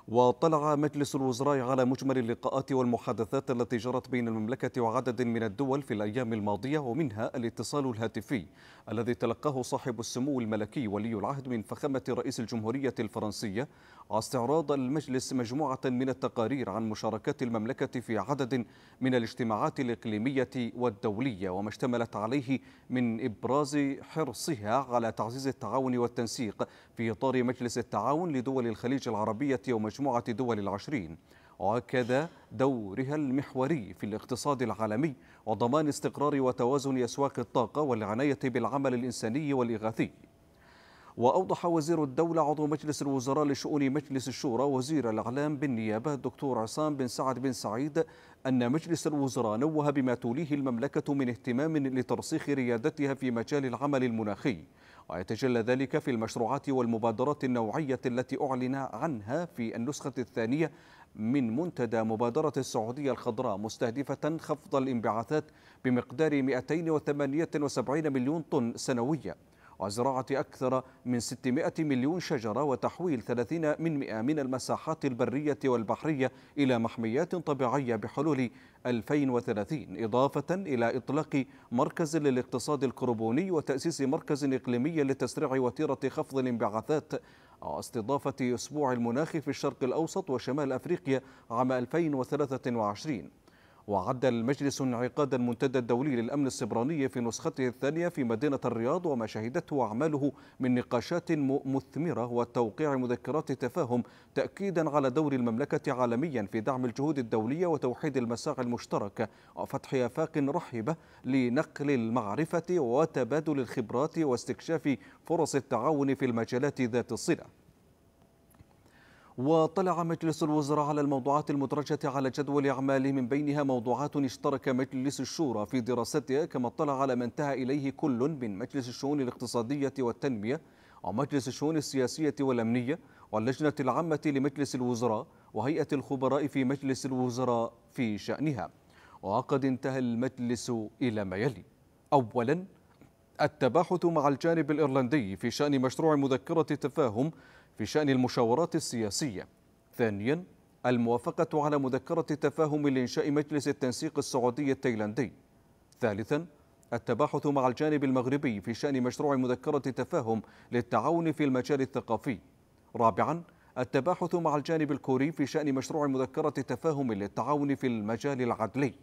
A: وطلع مجلس الوزراء على مجمل اللقاءات والمحادثات التي جرت بين المملكة وعدد من الدول في الأيام الماضية ومنها الاتصال الهاتفي الذي تلقاه صاحب السمو الملكي ولي العهد من فخامة رئيس الجمهورية الفرنسية استعراض المجلس مجموعة من التقارير عن مشاركات المملكة في عدد من الاجتماعات الإقليمية والدولية وما اشتملت عليه من إبراز حرصها على تعزيز التعاون والتنسيق في إطار مجلس التعاون لدول الخليج العربية ومجلس مجموعة دول العشرين واكد دورها المحوري في الاقتصاد العالمي وضمان استقرار وتوازن اسواق الطاقه والعنايه بالعمل الانساني والاغاثي. واوضح وزير الدوله عضو مجلس الوزراء لشؤون مجلس الشورى وزير الاعلام بالنيابه الدكتور عصام بن سعد بن سعيد ان مجلس الوزراء نوه بما توليه المملكه من اهتمام لترسيخ ريادتها في مجال العمل المناخي ويتجلى ذلك في المشروعات والمبادرات النوعية التي أعلن عنها في النسخة الثانية من منتدى مبادرة السعودية الخضراء مستهدفة خفض الانبعاثات بمقدار 278 مليون طن سنويا وزراعة أكثر من 600 مليون شجرة وتحويل 30 من مئة من المساحات البرية والبحرية إلى محميات طبيعية بحلول 2030 إضافة إلى إطلاق مركز للاقتصاد الكربوني وتأسيس مركز إقليمي لتسريع وتيرة خفض الانبعاثات واستضافة أسبوع المناخ في الشرق الأوسط وشمال أفريقيا عام 2023 وعد المجلس انعقاد المنتدى الدولي للأمن السبراني في نسخته الثانية في مدينة الرياض وما شهدته أعماله من نقاشات مثمرة وتوقيع مذكرات تفاهم تأكيدا على دور المملكة عالميا في دعم الجهود الدولية وتوحيد المساعي المشتركة وفتح آفاق رحبة لنقل المعرفة وتبادل الخبرات واستكشاف فرص التعاون في المجالات ذات الصلة وطلع مجلس الوزراء على الموضوعات المدرجة على جدول أعماله من بينها موضوعات اشترك مجلس الشورى في دراستها كما اطلع على ما انتهى إليه كل من مجلس الشؤون الاقتصادية والتنمية ومجلس الشؤون السياسية والأمنية واللجنة العامة لمجلس الوزراء وهيئة الخبراء في مجلس الوزراء في شأنها وقد انتهى المجلس إلى ما يلي أولاً التباحث مع الجانب الإيرلندي في شأن مشروع مذكرة تفاهم في شأن المشاورات السياسية ثانيا الموافقة على مذكرة التفاهم لإنشاء مجلس التنسيق السعودي التايلاندي ثالثا التباحث مع الجانب المغربي في شأن مشروع مذكرة تفاهم للتعاون في المجال الثقافي رابعا التباحث مع الجانب الكوري في شأن مشروع مذكرة تفاهم للتعاون في المجال العدلي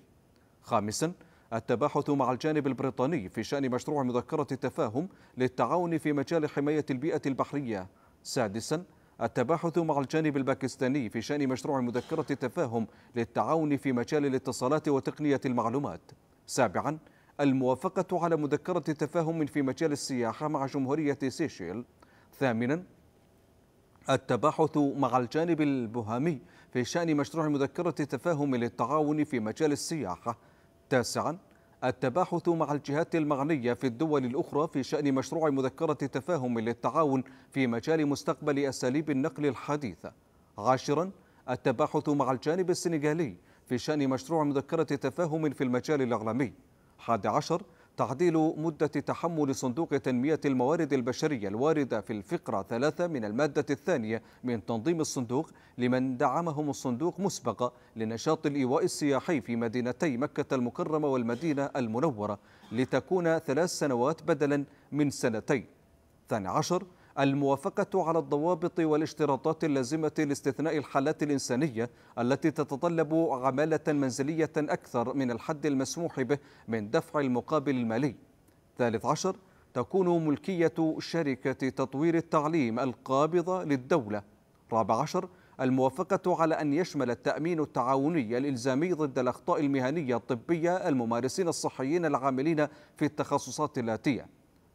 A: خامسا التباحث مع الجانب البريطاني في شأن مشروع مذكرة تفاهم للتعاون في مجال حماية البيئة البحرية سادسا التباحث مع الجانب الباكستاني في شأن مشروع مذكرة التفاهم للتعاون في مجال الاتصالات وتقنية المعلومات سابعا الموافقة على مذكرة تفاهم في مجال السياحة مع جمهورية سيشيل ثامنا التباحث مع الجانب البهامي في شأن مشروع مذكرة تفاهم للتعاون في مجال السياحة تاسعا التباحث مع الجهات المعنية في الدول الأخرى في شأن مشروع مذكرة تفاهم للتعاون في مجال مستقبل أساليب النقل الحديثة عاشرا التباحث مع الجانب السنغالي في شأن مشروع مذكرة تفاهم في المجال الإعلامي 11 تعديل مدة تحمل صندوق تنمية الموارد البشرية الواردة في الفقرة ثلاثة من المادة الثانية من تنظيم الصندوق لمن دعمهم الصندوق مسبقا لنشاط الإيواء السياحي في مدينتي مكة المكرمة والمدينة المنورة لتكون ثلاث سنوات بدلا من سنتين. 12 الموافقة على الضوابط والاشتراطات اللازمة لاستثناء الحالات الإنسانية التي تتطلب عمالة منزلية أكثر من الحد المسموح به من دفع المقابل المالي ثالث عشر تكون ملكية شركة تطوير التعليم القابضة للدولة رابع عشر الموافقة على أن يشمل التأمين التعاوني الإلزامي ضد الأخطاء المهنية الطبية الممارسين الصحيين العاملين في التخصصات الآتية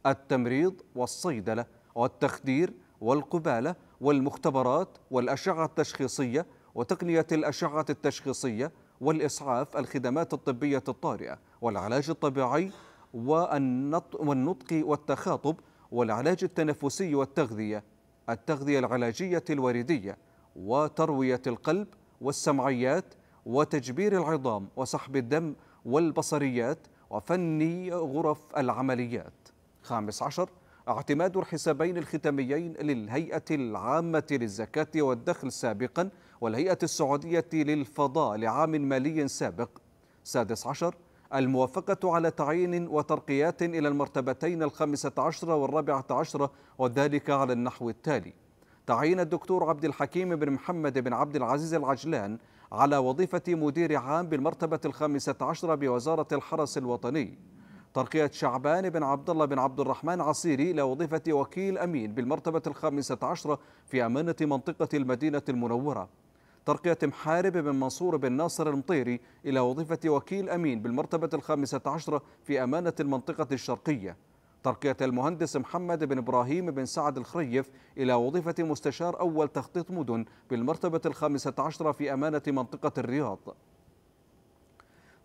A: التمريض والصيدلة والتخدير والقبالة والمختبرات والأشعة التشخيصية وتقنية الأشعة التشخيصية والإسعاف الخدمات الطبية الطارئة والعلاج الطبيعي والنطق والتخاطب والعلاج التنفسي والتغذية التغذية العلاجية الوريدية وتروية القلب والسمعيات وتجبير العظام وسحب الدم والبصريات وفني غرف العمليات خامس عشر اعتماد الحسابين الختاميين للهيئة العامة للزكاة والدخل سابقا والهيئة السعودية للفضاء لعام مالي سابق سادس عشر الموافقة على تعيين وترقيات إلى المرتبتين الخامسة عشرة والرابعة عشرة وذلك على النحو التالي تعيين الدكتور عبد الحكيم بن محمد بن عبد العزيز العجلان على وظيفة مدير عام بالمرتبة الخامسة عشرة بوزارة الحرس الوطني ترقية شعبان بن عبد الله بن عبد الرحمن عسيري إلى وظيفة وكيل أمين بالمرتبة الخامسة عشرة في أمانة منطقة المدينة المنورة ترقية محارب بن منصور بن ناصر المطيري إلى وظيفة وكيل أمين بالمرتبة الخامسة عشرة في أمانة المنطقة الشرقية ترقية المهندس محمد بن إبراهيم بن سعد الخريف إلى وظيفة مستشار أول تخطيط مدن بالمرتبة الخامسة عشرة في أمانة منطقة الرياض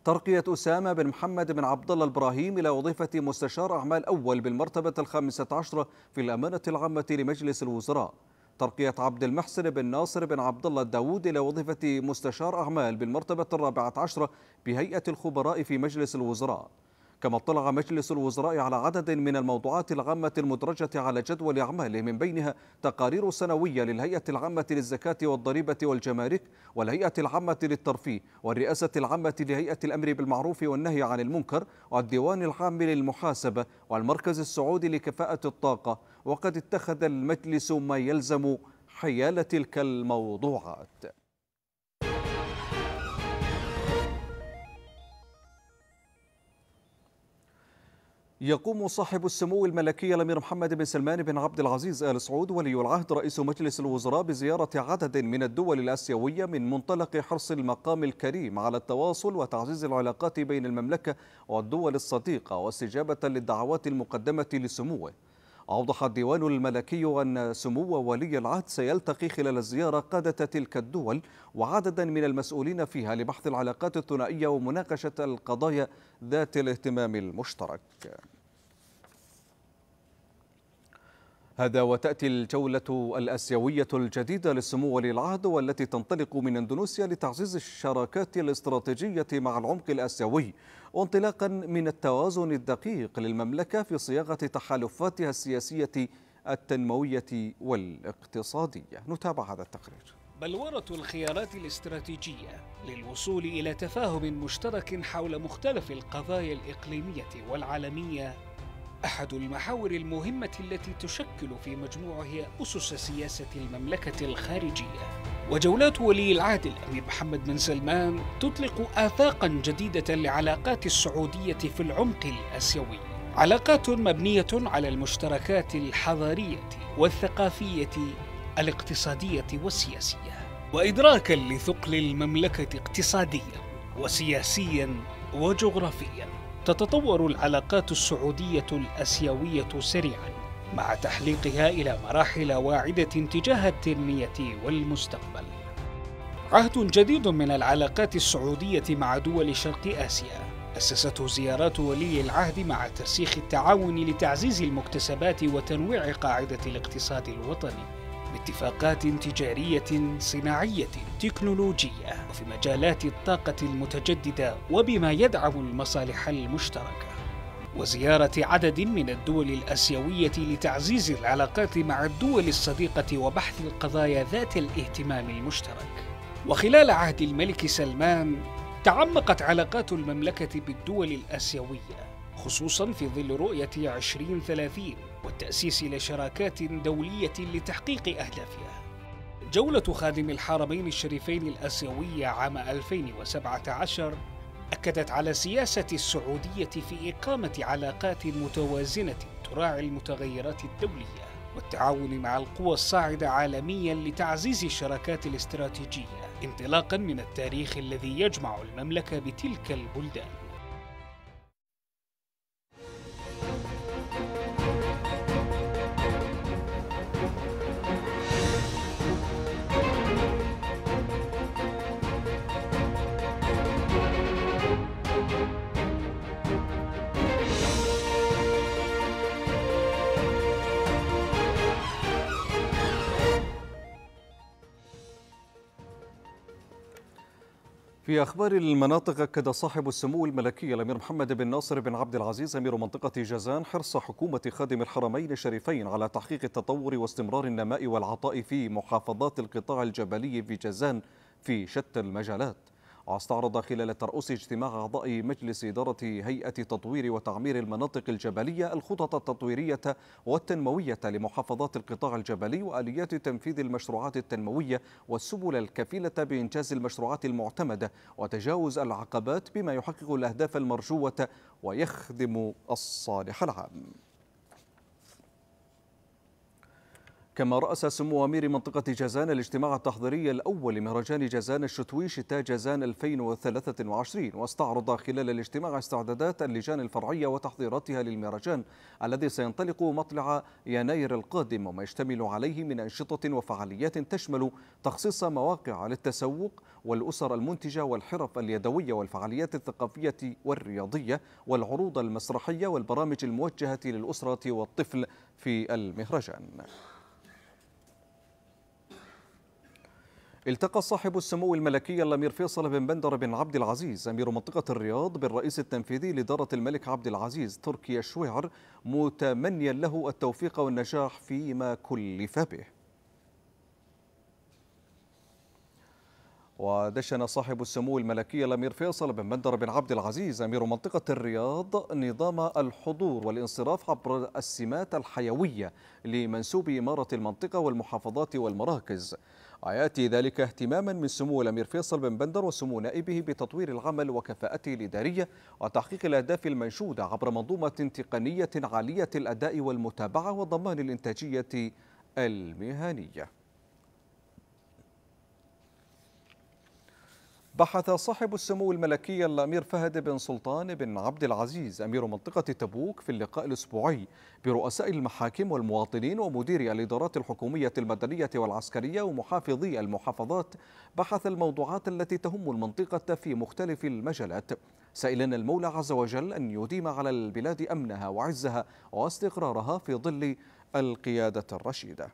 A: ترقية أسامة بن محمد بن عبد الله إبراهيم إلى وظيفة مستشار أعمال أول بالمرتبة الخامسة عشرة في الأمانة العامة لمجلس الوزراء ترقية عبد المحسن بن ناصر بن عبد الله الداوود إلى وظيفة مستشار أعمال بالمرتبة الرابعة عشرة بهيئة الخبراء في مجلس الوزراء كما اطلع مجلس الوزراء على عدد من الموضوعات العامة المدرجة على جدول أعماله من بينها تقارير سنوية للهيئة العامة للزكاة والضريبة والجمارك والهيئة العامة للترفيه والرئاسة العامة لهيئة الأمر بالمعروف والنهي عن المنكر والديوان العام للمحاسبة والمركز السعودي لكفاءة الطاقة وقد اتخذ المجلس ما يلزم حيال تلك الموضوعات يقوم صاحب السمو الملكي الامير محمد بن سلمان بن عبد العزيز ال سعود ولي العهد رئيس مجلس الوزراء بزياره عدد من الدول الاسيويه من منطلق حرص المقام الكريم على التواصل وتعزيز العلاقات بين المملكه والدول الصديقه واستجابه للدعوات المقدمه لسموه أوضح الديوان الملكي أن سمو ولي العهد سيلتقي خلال الزيارة قادة تلك الدول وعددا من المسؤولين فيها لبحث العلاقات الثنائية ومناقشة القضايا ذات الاهتمام المشترك هذا وتأتي الجولة الأسيوية الجديدة لسمو ولي العهد والتي تنطلق من اندونيسيا لتعزيز الشراكات الاستراتيجية مع العمق الآسيوي وانطلاقا من التوازن الدقيق للمملكة في صياغة تحالفاتها السياسية التنموية والاقتصادية نتابع هذا التقرير
E: بلورة الخيارات الاستراتيجية للوصول إلى تفاهم مشترك حول مختلف القضايا الإقليمية والعالمية أحد المحاور المهمة التي تشكل في مجموعها أسس سياسة المملكة الخارجية وجولات ولي العهد الأمير محمد بن سلمان تطلق آفاقا جديدة لعلاقات السعودية في العمق الآسيوي علاقات مبنية على المشتركات الحضارية والثقافية الاقتصادية والسياسية وإدراكا لثقل المملكة اقتصاديا وسياسيا وجغرافيا تتطور العلاقات السعودية الآسيوية سريعا مع تحليقها إلى مراحل واعدة تجاه التنمية والمستقبل. عهد جديد من العلاقات السعودية مع دول شرق آسيا أسسته زيارات ولي العهد مع ترسيخ التعاون لتعزيز المكتسبات وتنويع قاعدة الاقتصاد الوطني باتفاقات تجارية صناعية تكنولوجية وفي مجالات الطاقة المتجددة وبما يدعم المصالح المشتركة وزيارة عدد من الدول الآسيوية لتعزيز العلاقات مع الدول الصديقة وبحث القضايا ذات الاهتمام المشترك وخلال عهد الملك سلمان تعمقت علاقات المملكة بالدول الآسيوية خصوصا في ظل رؤية 2030 والتأسيس لشراكات دولية لتحقيق أهدافها. جولة خادم الحرمين الشريفين الآسيوية عام 2017 أكدت على سياسة السعودية في إقامة علاقات متوازنة تراعي المتغيرات الدولية والتعاون مع القوى الصاعدة عالميا لتعزيز الشراكات الاستراتيجية انطلاقا من التاريخ الذي يجمع المملكة بتلك البلدان
A: في أخبار المناطق أكد صاحب السمو الملكي الأمير محمد بن ناصر بن عبد العزيز أمير منطقة جازان حرص حكومة خادم الحرمين الشريفين على تحقيق التطور واستمرار النماء والعطاء في محافظات القطاع الجبلي في جازان في شتى المجالات واستعرض خلال الترأس اجتماع أعضاء مجلس إدارة هيئة تطوير وتعمير المناطق الجبلية الخطط التطويرية والتنموية لمحافظات القطاع الجبلي وآليات تنفيذ المشروعات التنموية والسبل الكفيلة بإنجاز المشروعات المعتمدة وتجاوز العقبات بما يحقق الأهداف المرجوة ويخدم الصالح العام كما رأس سمو أمير منطقة جازان الاجتماع التحضيري الأول لمهرجان جازان الشتوي شتاء جازان 2023 واستعرض خلال الاجتماع استعدادات اللجان الفرعية وتحضيراتها للمهرجان الذي سينطلق مطلع يناير القادم وما يشتمل عليه من أنشطة وفعاليات تشمل تخصيص مواقع للتسوق والأسر المنتجة والحرف اليدوية والفعاليات الثقافية والرياضية والعروض المسرحية والبرامج الموجهة للأسرة والطفل في المهرجان التقى صاحب السمو الملكي الامير فيصل بن بندر بن عبد العزيز امير منطقه الرياض بالرئيس التنفيذي لاداره الملك عبد العزيز تركي الشويعر متمنيا له التوفيق والنجاح فيما كلف به. ودشن صاحب السمو الملكي الامير فيصل بن بندر بن عبد العزيز امير منطقه الرياض نظام الحضور والانصراف عبر السمات الحيويه لمنسوب اماره المنطقه والمحافظات والمراكز. ويأتي ذلك اهتماما من سمو الأمير فيصل بن بندر وسمو نائبه بتطوير العمل وكفاءته الإدارية وتحقيق الأهداف المنشودة عبر منظومة تقنية عالية الأداء والمتابعة وضمان الإنتاجية المهنية بحث صاحب السمو الملكي الأمير فهد بن سلطان بن عبد العزيز أمير منطقة تبوك في اللقاء الأسبوعي برؤساء المحاكم والمواطنين ومديري الإدارات الحكومية المدنية والعسكرية ومحافظي المحافظات بحث الموضوعات التي تهم المنطقة في مختلف المجالات سائلا المولى عز وجل أن يديم على البلاد أمنها وعزها واستقرارها في ظل القيادة الرشيدة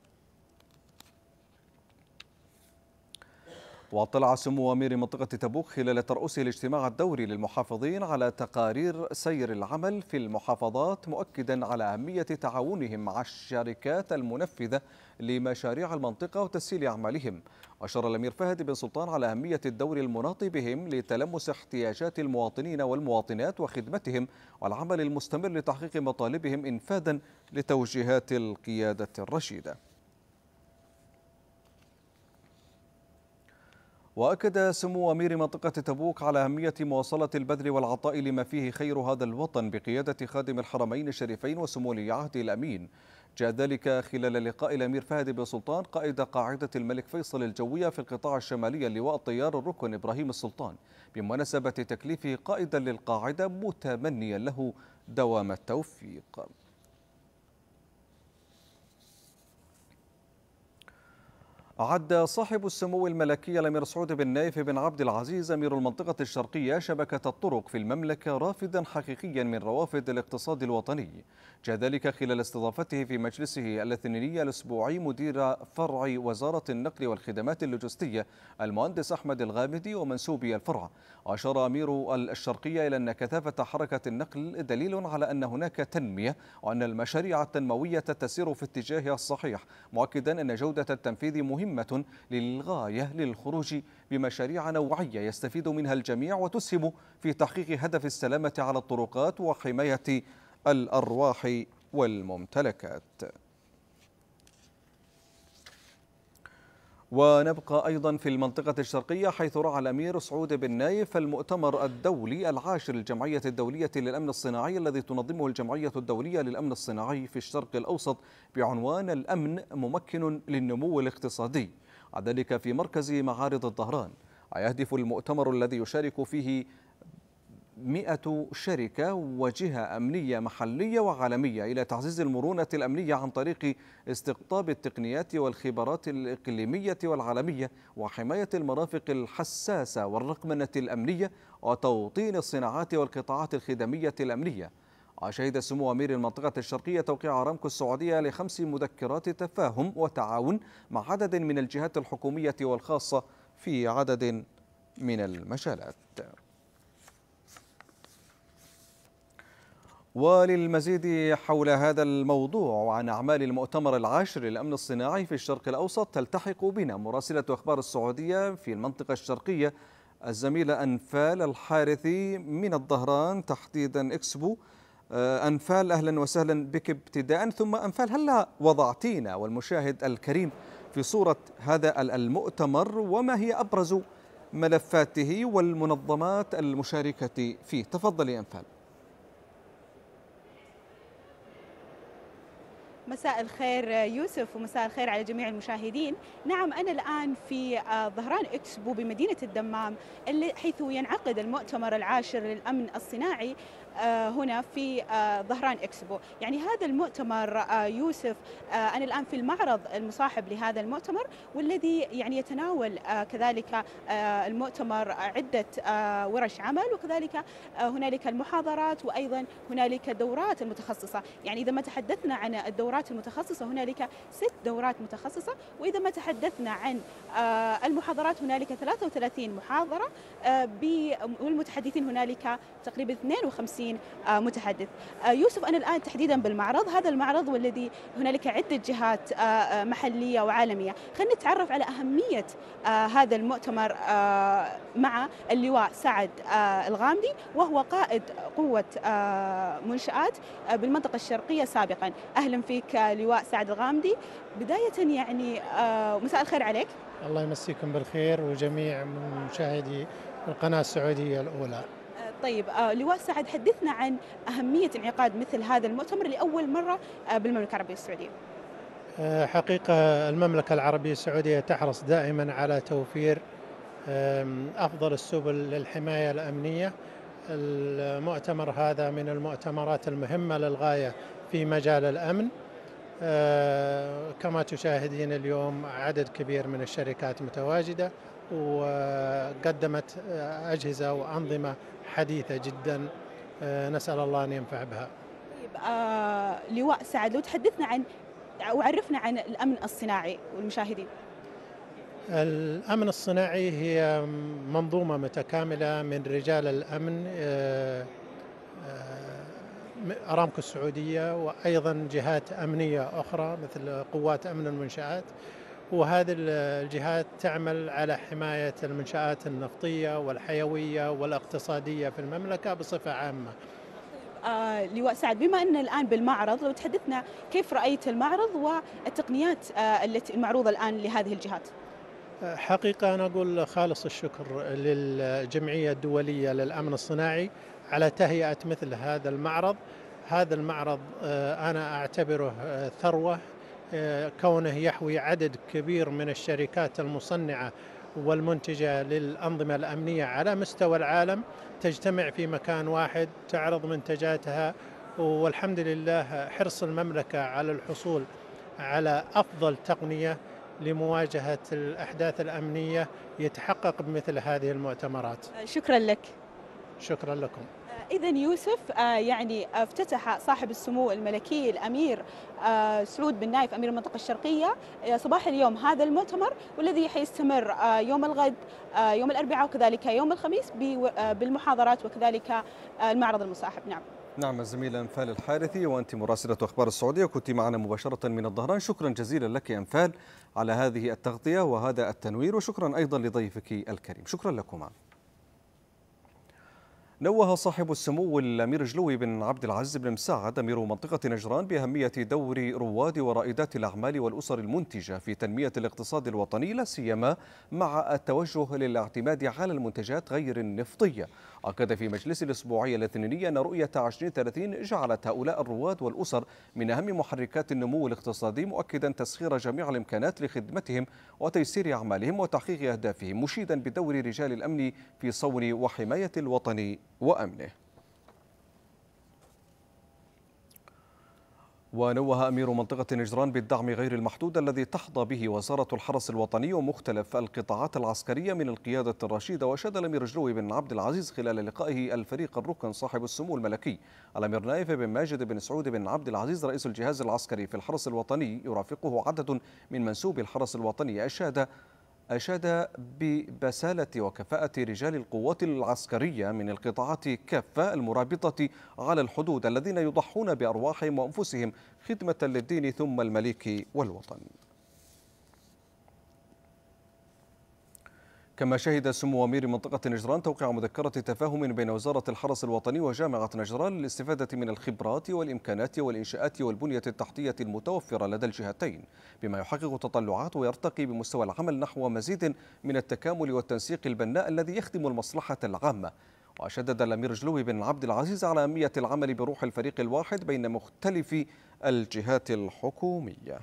A: واطلع سمو أمير منطقة تبوك خلال ترأسه الاجتماع الدوري للمحافظين على تقارير سير العمل في المحافظات مؤكدا على أهمية تعاونهم مع الشركات المنفذة لمشاريع المنطقة وتسهيل أعمالهم أشار الأمير فهد بن سلطان على أهمية الدور المناطي بهم لتلمس احتياجات المواطنين والمواطنات وخدمتهم والعمل المستمر لتحقيق مطالبهم إنفاذا لتوجيهات القيادة الرشيدة وأكد سمو أمير منطقة تبوك على أهمية مواصلة البذل والعطاء لما فيه خير هذا الوطن بقيادة خادم الحرمين الشريفين وسمو ولي عهده الأمين جاء ذلك خلال لقاء الأمير فهد بن سلطان قائد قاعدة الملك فيصل الجوية في القطاع الشمالي اللواء الطيار الركن إبراهيم السلطان بمناسبة تكليفه قائدا للقاعدة متمنيا له دوام التوفيق أعد صاحب السمو الملكي الأمير سعود بن نايف بن عبد العزيز أمير المنطقة الشرقية شبكة الطرق في المملكة رافدا حقيقيا من روافد الاقتصاد الوطني جاء ذلك خلال استضافته في مجلسه الاثنيني الأسبوعي مدير فرع وزارة النقل والخدمات اللوجستية المهندس أحمد الغامدي ومنسوبي الفرع أشار أمير الشرقية إلى أن كثافة حركة النقل دليل على أن هناك تنمية وأن المشاريع التنموية تسير في اتجاهها الصحيح مؤكدا أن جودة التنفيذ مهمة مهمة للغاية للخروج بمشاريع نوعية يستفيد منها الجميع وتسهم في تحقيق هدف السلامة على الطرقات وحماية الأرواح والممتلكات ونبقى أيضا في المنطقة الشرقية حيث رعى الأمير سعود بن نايف المؤتمر الدولي العاشر للجمعية الدولية للأمن الصناعي الذي تنظمه الجمعية الدولية للأمن الصناعي في الشرق الأوسط بعنوان الأمن ممكن للنمو الاقتصادي ذلك في مركز معارض الظهران ويهدف المؤتمر الذي يشارك فيه 100 شركة وجهة أمنية محلية وعالمية إلى تعزيز المرونة الأمنية عن طريق استقطاب التقنيات والخبرات الإقليمية والعالمية وحماية المرافق الحساسة والرقمنة الأمنية وتوطين الصناعات والقطاعات الخدمية الأمنية شهد سمو أمير المنطقة الشرقية توقيع أرامكو السعودية لخمس مذكرات تفاهم وتعاون مع عدد من الجهات الحكومية والخاصة في عدد من المجالات وللمزيد حول هذا الموضوع وعن أعمال المؤتمر العاشر للأمن الصناعي في الشرق الأوسط تلتحق بنا مراسلة أخبار السعودية في المنطقة الشرقية الزميلة أنفال الحارثي من الظهران تحديدا إكسبو آه، أنفال أهلا وسهلا بك ابتداء ثم أنفال هلا وضعتينا والمشاهد الكريم في صورة هذا المؤتمر وما هي أبرز ملفاته والمنظمات المشاركة فيه تفضلي أنفال
I: مساء الخير يوسف ومساء الخير على جميع المشاهدين نعم أنا الآن في آه، ظهران إكسبو بمدينة الدمام اللي حيث ينعقد المؤتمر العاشر للأمن الصناعي آه، هنا في آه، ظهران اكسبو يعني هذا المؤتمر آه، يوسف انا الان في المعرض المصاحب لهذا المؤتمر والذي يعني يتناول كذلك المؤتمر عده ورش عمل وكذلك هنالك المحاضرات وايضا هنالك دورات المتخصصه يعني اذا ما تحدثنا عن الدورات المتخصصه هنالك ست دورات متخصصه واذا ما تحدثنا عن المحاضرات هنالك 33 محاضره والمتحدثين هنالك تقريبا 52 متكلمين آه، متحدث آه، يوسف أنا الآن تحديدا بالمعرض هذا المعرض والذي هنالك عدة جهات آه، محلية وعالمية خلينا نتعرف على أهمية هذا المؤتمر مع اللواء سعد الغامدي وهو قائد قوة منشآت بالمنطقة الشرقية سابقا أهلا فيك لواء سعد الغامدي بداية يعني
J: مساء الخير عليك الله يمسيكم بالخير وجميع مشاهدي القناة السعودية الأولى
I: طيب آه، لواء سعد حدثنا عن أهمية انعقاد مثل هذا المؤتمر لأول مرة آه، بالمملكة العربية السعودية
J: آه، حقيقة المملكة العربية السعودية تحرص دائما على توفير أفضل السبل للحماية الأمنية المؤتمر هذا من المؤتمرات المهمة للغاية في مجال الأمن كما تشاهدين اليوم عدد كبير من الشركات متواجدة وقدمت أجهزة وأنظمة حديثة جدا آه، نسأل الله أن ينفع بها
I: طيب آه، لواء سعد لو تحدثنا عن وعرفنا عن الأمن الصناعي والمشاهدين
J: الأمن الصناعي هي منظومة متكاملة من رجال الأمن آه، أرامكو السعودية وأيضا جهات أمنية أخرى مثل قوات أمن المنشآت وهذه الجهات تعمل على حماية المنشآت النفطية والحيوية والاقتصادية في المملكة بصفة عامة طيب، آه لواء سعد بما
I: ان الان بالمعرض لو تحدثنا كيف رايت المعرض والتقنيات آه التي المعروضه الان لهذه الجهات؟
J: آه، حقيقه انا اقول خالص الشكر للجمعيه الدوليه للامن الصناعي على تهيئه مثل هذا المعرض، هذا المعرض آه، انا اعتبره آه، ثروه آه، كونه يحوي عدد كبير من الشركات المصنعة والمنتجة للأنظمة الأمنية على مستوى العالم تجتمع في مكان واحد تعرض منتجاتها والحمد لله حرص المملكة على الحصول على أفضل تقنية لمواجهة الأحداث الأمنية يتحقق بمثل هذه المؤتمرات شكرا لك شكرا لكم
I: إذا يوسف آه، يعني افتتح صاحب السمو الملكي الأمير آه، سعود بن نايف أمير المنطقة الشرقية آه، صباح اليوم هذا المؤتمر والذي حيستمر يوم الغد يوم الأربعاء وكذلك يوم الخميس بالمحاضرات وكذلك المعرض المصاحب نعم
A: نعم الزميلة أنفال الحارثي وأنت مراسلة أخبار السعودية كنت معنا مباشرة من الظهران شكرا جزيلا لك أنفال على هذه التغطية وهذا التنوير وشكرا أيضا لضيفك الكريم شكرا لكما نوه صاحب السمو الامير جلوي بن عبد العزيز بن مساعد امير منطقه نجران باهميه دور رواد ورائدات الاعمال والاسر المنتجه في تنميه الاقتصاد الوطني لا سيما مع التوجه للاعتماد على المنتجات غير النفطيه أكد في مجلس الأسبوعية اللاتينية أن رؤية 2030 جعلت هؤلاء الرواد والأسر من أهم محركات النمو الاقتصادي مؤكدا تسخير جميع الإمكانات لخدمتهم وتيسير أعمالهم وتحقيق أهدافهم مشيدا بدور رجال الأمن في صون وحماية الوطن وأمنه ونوه أمير منطقة نجران بالدعم غير المحدود الذي تحظى به وزارة الحرس الوطني ومختلف القطاعات العسكرية من القيادة الرشيدة وشاد الأمير جلوي بن عبد العزيز خلال لقائه الفريق الركن صاحب السمو الملكي الأمير نايف بن ماجد بن سعود بن عبد العزيز رئيس الجهاز العسكري في الحرس الوطني يرافقه عدد من منسوب الحرس الوطني أشاد أشاد ببسالة وكفاءة رجال القوات العسكرية من القطاعات كافة المرابطة على الحدود الذين يضحون بأرواحهم وأنفسهم خدمة للدين ثم الملك والوطن كما شهد سمو أمير منطقة نجران توقيع مذكرة تفاهم بين وزارة الحرس الوطني وجامعة نجران للاستفادة من الخبرات والإمكانات والإنشاءات والبنية التحتية المتوفرة لدى الجهتين بما يحقق تطلعات ويرتقي بمستوى العمل نحو مزيد من التكامل والتنسيق البناء الذي يخدم المصلحة العامة وشدد الأمير جلوي بن عبد العزيز على أهمية العمل بروح الفريق الواحد بين مختلف الجهات الحكومية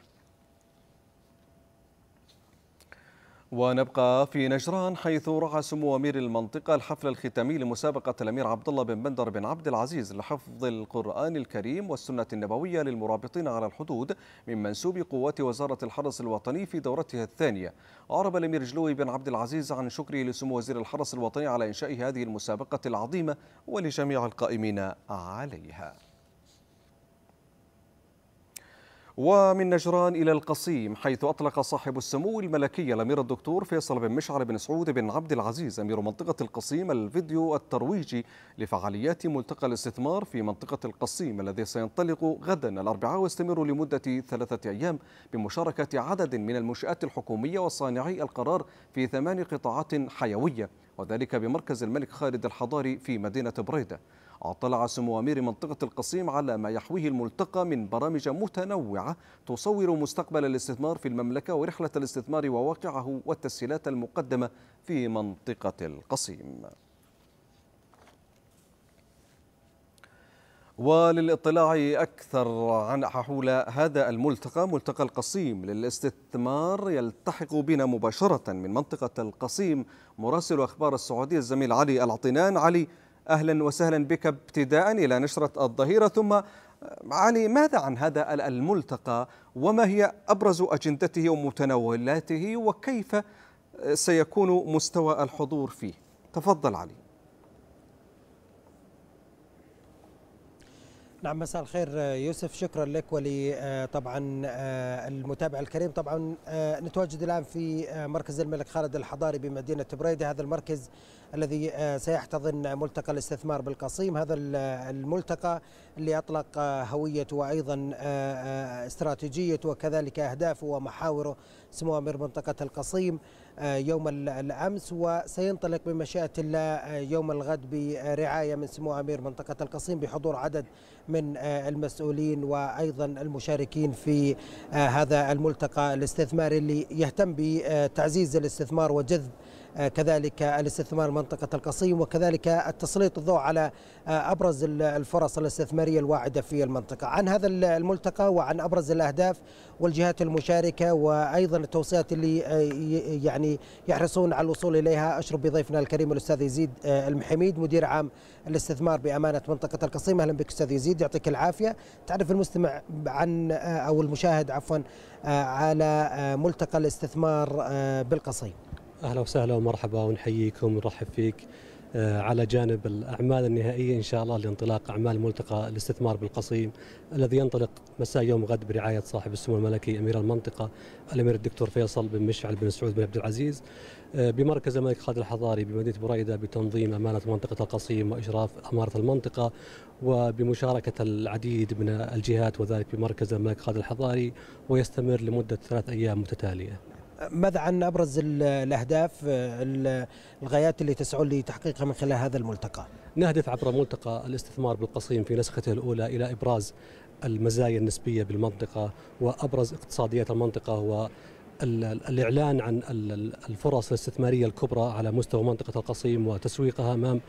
A: ونبقى في نجران حيث رعى سمو امير المنطقه الحفل الختامي لمسابقه الامير عبد الله بن بندر بن عبد العزيز لحفظ القران الكريم والسنه النبويه للمرابطين على الحدود من منسوب قوات وزاره الحرس الوطني في دورتها الثانيه. اعرب الامير جلوي بن عبد العزيز عن شكره لسمو وزير الحرس الوطني على انشاء هذه المسابقه العظيمه ولجميع القائمين عليها. ومن نجران إلى القصيم حيث أطلق صاحب السمو الملكي الأمير الدكتور فيصل بن مشعل بن سعود بن عبد العزيز أمير منطقة القصيم الفيديو الترويجي لفعاليات ملتقى الاستثمار في منطقة القصيم الذي سينطلق غدا الأربعاء ويستمر لمدة ثلاثة أيام بمشاركة عدد من المنشآت الحكومية وصانعي القرار في ثمان قطاعات حيوية وذلك بمركز الملك خالد الحضاري في مدينة بريدة اطلع سمو أمير منطقة القصيم على ما يحويه الملتقى من برامج متنوعة تصور مستقبل الاستثمار في المملكة ورحلة الاستثمار وواقعه والتسهيلات المقدمة في منطقة القصيم وللاطلاع أكثر عن حول هذا الملتقى ملتقى القصيم للاستثمار يلتحق بنا مباشرة من منطقة القصيم مراسل أخبار السعودية الزميل علي العطنان علي أهلا وسهلا بك ابتداء إلى نشرة الظهيرة ثم آه، علي ماذا عن هذا الملتقى وما هي أبرز أجندته ومتناولاته وكيف آه، سيكون مستوى الحضور فيه تفضل علي
K: نعم مساء الخير آه، يوسف شكرا لك ولي طبعا المتابع الكريم طبعا نتواجد الان في مركز الملك خالد الحضاري بمدينه بريده هذا المركز الذي آه، سيحتضن ملتقى الاستثمار بالقصيم هذا الملتقى اللي أطلق هويته وأيضا آه، آه، استراتيجيته وكذلك أهدافه ومحاوره سمو أمير منطقة القصيم يوم الأمس وسينطلق بمشيئة الله يوم الغد برعاية من سمو أمير منطقة القصيم بحضور عدد من المسؤولين وأيضا المشاركين في هذا الملتقى الاستثماري اللي يهتم بتعزيز الاستثمار وجذب آه، كذلك الاستثمار منطقة القصيم وكذلك التسليط الضوء على آه، أبرز الفرص الاستثمارية الواعدة في المنطقة عن هذا الملتقى وعن أبرز الأهداف والجهات المشاركة وأيضا التوصيات اللي آه، يعني يحرصون على الوصول إليها أشرف بضيفنا الكريم الأستاذ يزيد المحميد مدير عام الاستثمار بأمانة منطقة القصيم أهلا بك أستاذ يزيد يعطيك العافية تعرف المستمع عن أو المشاهد عفوا على ملتقى الاستثمار بالقصيم
L: اهلا وسهلا ومرحبا ونحييكم ونرحب فيك آه، على جانب الاعمال النهائيه ان شاء الله لانطلاق اعمال ملتقى الاستثمار بالقصيم الذي ينطلق مساء يوم غد برعايه صاحب السمو الملكي امير المنطقه الامير الدكتور فيصل بن مشعل بن سعود بن عبد العزيز آه، بمركز الملك خالد الحضاري بمدينه بريده بتنظيم امانه منطقه القصيم واشراف اماره المنطقه وبمشاركه العديد من الجهات وذلك بمركز الملك خالد الحضاري ويستمر لمده ثلاث ايام متتاليه.
K: ماذا عن ابرز الاهداف الغايات اللي تسعون لتحقيقها من خلال هذا الملتقى؟
L: نهدف عبر ملتقى الاستثمار بالقصيم في نسخته الاولى الى ابراز المزايا النسبيه بالمنطقه وابرز اقتصاديات المنطقه و الإعلان عن الفرص الاستثمارية الكبرى على مستوى منطقة القصيم وتسويقها أمام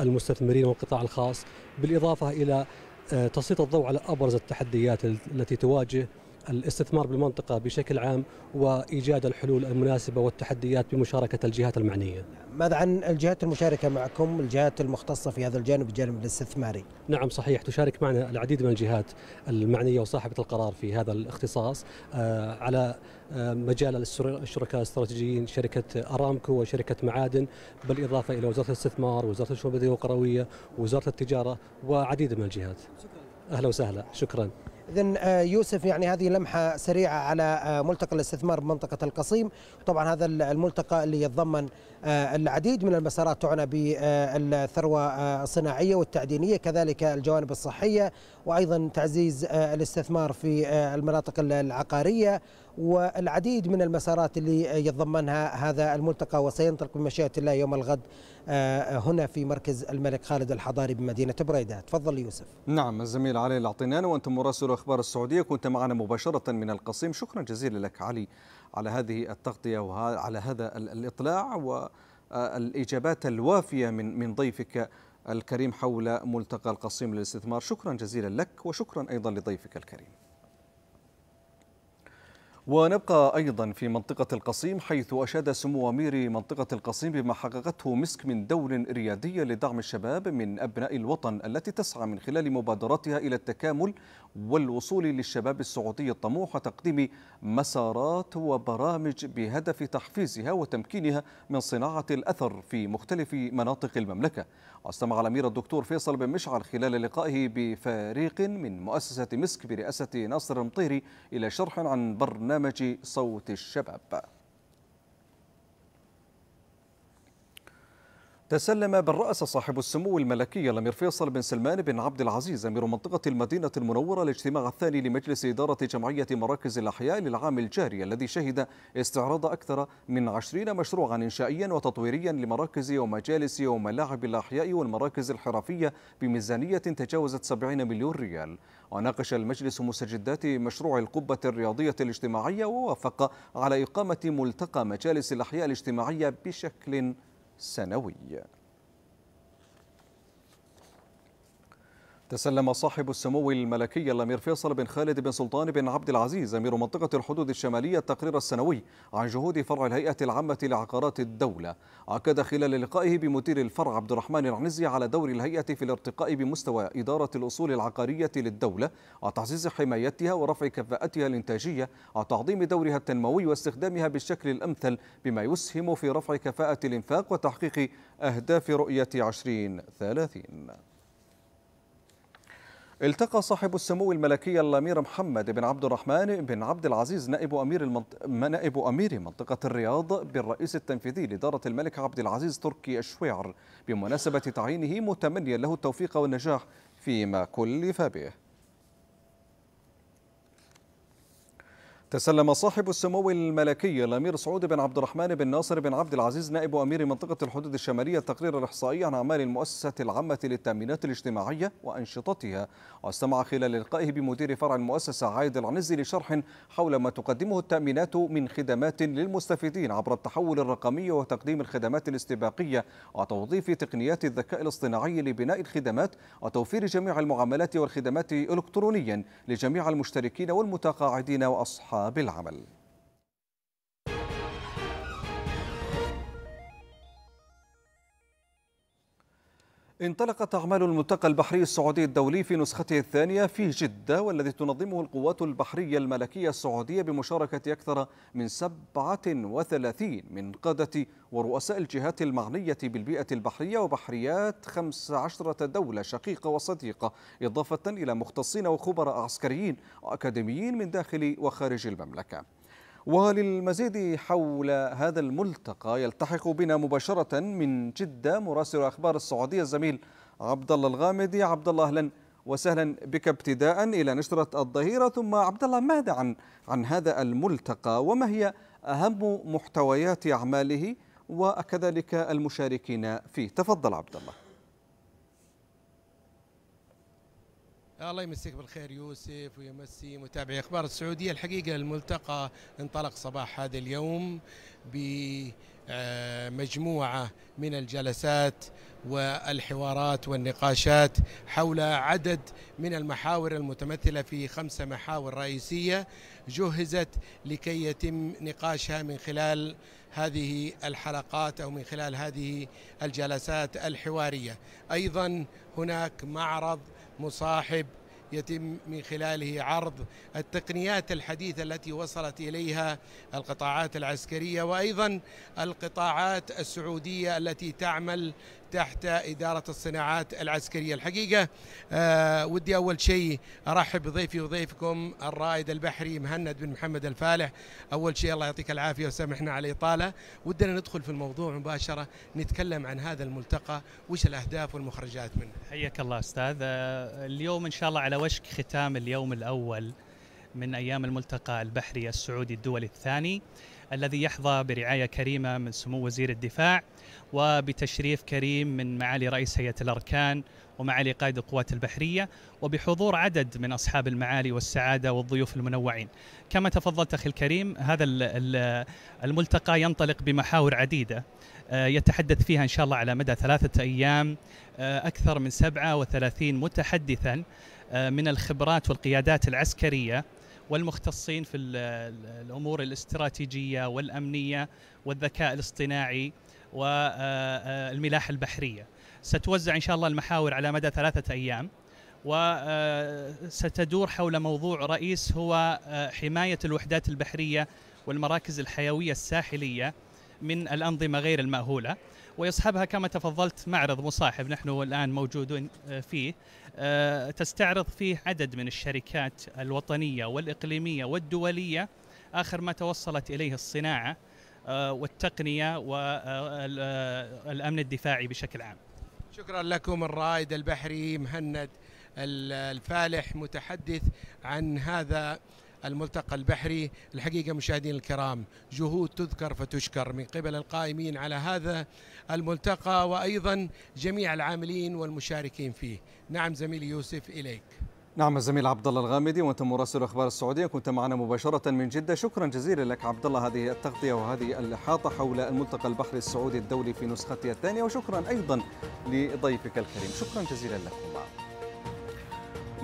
L: المستثمرين والقطاع الخاص بالإضافة إلى آه، تسليط الضوء على أبرز التحديات التي تواجه الاستثمار بالمنطقة بشكل عام وإيجاد الحلول المناسبة والتحديات بمشاركة الجهات المعنية
K: ماذا عن الجهات المشاركة معكم الجهات المختصة في هذا الجانب الجانب الاستثماري
L: نعم صحيح تشارك معنا العديد من الجهات المعنية وصاحبة القرار في هذا الاختصاص آه، على آه، مجال الشركاء الاستراتيجيين شركة أرامكو وشركة معادن بالإضافة إلى وزارة الاستثمار وزارة الشؤون البدنية والقروية وزارة التجارة وعديد من الجهات أهلا وسهلا شكرا
K: اذا آه، يوسف يعني هذه لمحه سريعه على آه، ملتقى الاستثمار بمنطقه القصيم طبعا هذا الملتقى اللي يتضمن آه، العديد من المسارات تعنى بالثروه الصناعيه والتعدينيه كذلك الجوانب الصحيه وايضا تعزيز الاستثمار في المناطق العقاريه والعديد من المسارات اللي يتضمنها هذا الملتقى وسينطلق بمشيئة الله يوم الغد آه، هنا في مركز الملك خالد الحضاري بمدينة بريدة تفضل يوسف
A: نعم الزميل علي العطينان وأنت مراسل أخبار السعودية كنت معنا مباشرة من القصيم شكرا جزيلا لك علي على هذه التغطية وعلى هذا الإطلاع والإجابات آه، الوافية من من ضيفك الكريم حول ملتقى القصيم للاستثمار شكرا جزيلا لك وشكرا أيضا لضيفك الكريم ونبقى أيضا في منطقة القصيم حيث أشاد سمو أمير منطقة القصيم بما حققته مسك من دور ريادي لدعم الشباب من أبناء الوطن التي تسعى من خلال مبادراتها إلى التكامل والوصول للشباب السعودي الطموح وتقديم مسارات وبرامج بهدف تحفيزها وتمكينها من صناعة الأثر في مختلف مناطق المملكة واستمع الأمير الدكتور فيصل بن مشعل خلال لقائه بفريق من مؤسسة مسك برئاسة ناصر المطيري إلى شرح عن برنامج صوت الشباب تسلم بالرأس صاحب السمو الملكي الأمير فيصل بن سلمان بن عبد العزيز أمير منطقة المدينة المنورة الاجتماع الثاني لمجلس إدارة جمعية مراكز الأحياء للعام الجاري الذي شهد استعراض أكثر من عشرين مشروعا إنشائيا وتطويريا لمراكز ومجالس وملاعب الأحياء والمراكز الحرفية بميزانية تجاوزت 70 مليون ريال وناقش المجلس مستجدات مشروع القبة الرياضية الاجتماعية ووافق على إقامة ملتقى مجالس الأحياء الاجتماعية بشكل سنوي تسلم صاحب السمو الملكي الامير فيصل بن خالد بن سلطان بن عبد العزيز امير منطقه الحدود الشماليه التقرير السنوي عن جهود فرع الهيئه العامه لعقارات الدوله اكد خلال لقائه بمدير الفرع عبد الرحمن العنزي على دور الهيئه في الارتقاء بمستوى اداره الاصول العقاريه للدوله وتعزيز حمايتها ورفع كفاءتها الانتاجيه وتعظيم دورها التنموي واستخدامها بالشكل الامثل بما يسهم في رفع كفاءه الانفاق وتحقيق اهداف رؤيه 2030 التقى صاحب السمو الملكي الامير محمد بن عبد الرحمن بن عبد العزيز نائب امير المنط... نائب امير منطقه الرياض بالرئيس التنفيذي لاداره الملك عبد العزيز تركي الشويعر بمناسبه تعيينه متمنيا له التوفيق والنجاح فيما كلف به تسلم صاحب السمو الملكي الامير سعود بن عبد الرحمن بن ناصر بن عبد العزيز نائب امير منطقه الحدود الشماليه التقرير الاحصائي عن اعمال المؤسسه العامه للتامينات الاجتماعيه وانشطتها واستمع خلال لقائه بمدير فرع المؤسسه عايد العنزي لشرح حول ما تقدمه التامينات من خدمات للمستفيدين عبر التحول الرقمي وتقديم الخدمات الاستباقيه وتوظيف تقنيات الذكاء الاصطناعي لبناء الخدمات وتوفير جميع المعاملات والخدمات الكترونيا لجميع المشتركين والمتقاعدين واصحاب بالعمل انطلقت أعمال الملتقى البحري السعودي الدولي في نسخته الثانية في جدة والذي تنظمه القوات البحرية الملكية السعودية بمشاركة أكثر من 37 من قادة ورؤساء الجهات المعنية بالبيئة البحرية وبحريات 15 دولة شقيقة وصديقة إضافة إلى مختصين وخبراء عسكريين وأكاديميين من داخل وخارج المملكة وللمزيد حول هذا الملتقى يلتحق بنا مباشرة من جدة مراسل أخبار السعودية الزميل عبد الله الغامدي عبد الله أهلا وسهلا بك ابتداء إلى نشرة الظهيرة ثم عبد الله ماذا عن عن هذا الملتقى وما هي أهم محتويات أعماله وكذلك المشاركين فيه تفضل عبد الله
C: الله يمسيك بالخير يوسف ويمسي متابعي اخبار السعوديه الحقيقه الملتقى انطلق صباح هذا اليوم بمجموعه آه، من الجلسات والحوارات والنقاشات حول عدد من المحاور المتمثله في خمسه محاور رئيسيه جهزت لكي يتم نقاشها من خلال هذه الحلقات او من خلال هذه الجلسات الحواريه ايضا هناك معرض مصاحب يتم من خلاله عرض التقنيات الحديثة التي وصلت إليها القطاعات العسكرية وأيضا القطاعات السعودية التي تعمل تحت إدارة الصناعات العسكرية الحقيقة أه ودي أول شيء أرحب بضيفي وضيفكم الرائد البحري مهند بن محمد الفالح أول شيء الله يعطيك العافية وسامحنا على الإطالة ودنا ندخل في الموضوع مباشرة نتكلم عن هذا الملتقى وش الأهداف والمخرجات منه
M: حياك الله أستاذ آه، اليوم إن شاء الله على وشك ختام اليوم الأول من أيام الملتقى البحري السعودي الدولي الثاني الذي يحظى برعاية كريمة من سمو وزير الدفاع وبتشريف كريم من معالي رئيس هيئة الأركان ومعالي قائد القوات البحرية وبحضور عدد من أصحاب المعالي والسعادة والضيوف المنوعين كما تفضلت أخي الكريم هذا الملتقى ينطلق بمحاور عديدة آه، يتحدث فيها إن شاء الله على مدى ثلاثة أيام آه، أكثر من 37 متحدثا آه، من الخبرات والقيادات العسكرية والمختصين في الامور الاستراتيجيه والامنيه والذكاء الاصطناعي والملاحه البحريه. ستوزع ان شاء الله المحاور على مدى ثلاثه ايام وستدور حول موضوع رئيس هو حمايه الوحدات البحريه والمراكز الحيويه الساحليه من الانظمه غير الماهوله. ويصحبها كما تفضلت معرض مصاحب نحن الآن موجودون آه، فيه آه، تستعرض فيه عدد من الشركات الوطنية والإقليمية والدولية آخر ما توصلت إليه الصناعة آه، والتقنية والأمن الدفاعي بشكل عام
C: شكرا لكم الرائد البحري مهند الفالح متحدث عن هذا الملتقى البحري الحقيقة مشاهدين الكرام جهود تذكر فتشكر من قبل القائمين على هذا الملتقى وأيضا جميع العاملين والمشاركين فيه نعم زميلي يوسف إليك
A: نعم الزميل عبد الله الغامدي وانت مراسل اخبار السعوديه كنت معنا مباشره من جده شكرا جزيلا لك عبد الله هذه التغطيه وهذه الاحاطه حول الملتقى البحري السعودي الدولي في نسخته الثانيه وشكرا ايضا لضيفك الكريم شكرا جزيلا لكم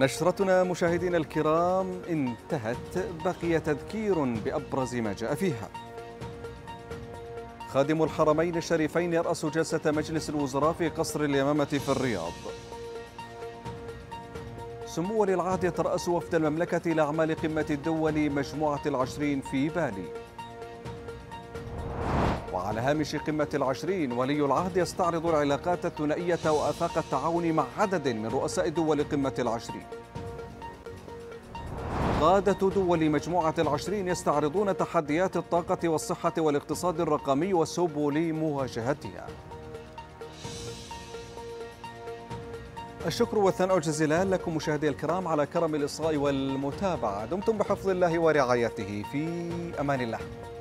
A: نشرتنا مشاهدينا الكرام انتهت بقي تذكير بأبرز ما جاء فيها خادم الحرمين الشريفين يرأس جلسة مجلس الوزراء في قصر اليمامة في الرياض سمو ولي العهد يترأس وفد المملكة لاعمال قمة الدول مجموعة العشرين في بالي وعلى هامش قمة العشرين ولي العهد يستعرض العلاقات الثنائية وآفاق التعاون مع عدد من رؤساء دول قمة العشرين قادة دول مجموعة العشرين يستعرضون تحديات الطاقة والصحة والاقتصاد الرقمي وسبل مواجهتها الشكر والثناء الجزيلان لكم مشاهدي الكرام على كرم الإصغاء والمتابعة دمتم بحفظ الله ورعايته في أمان الله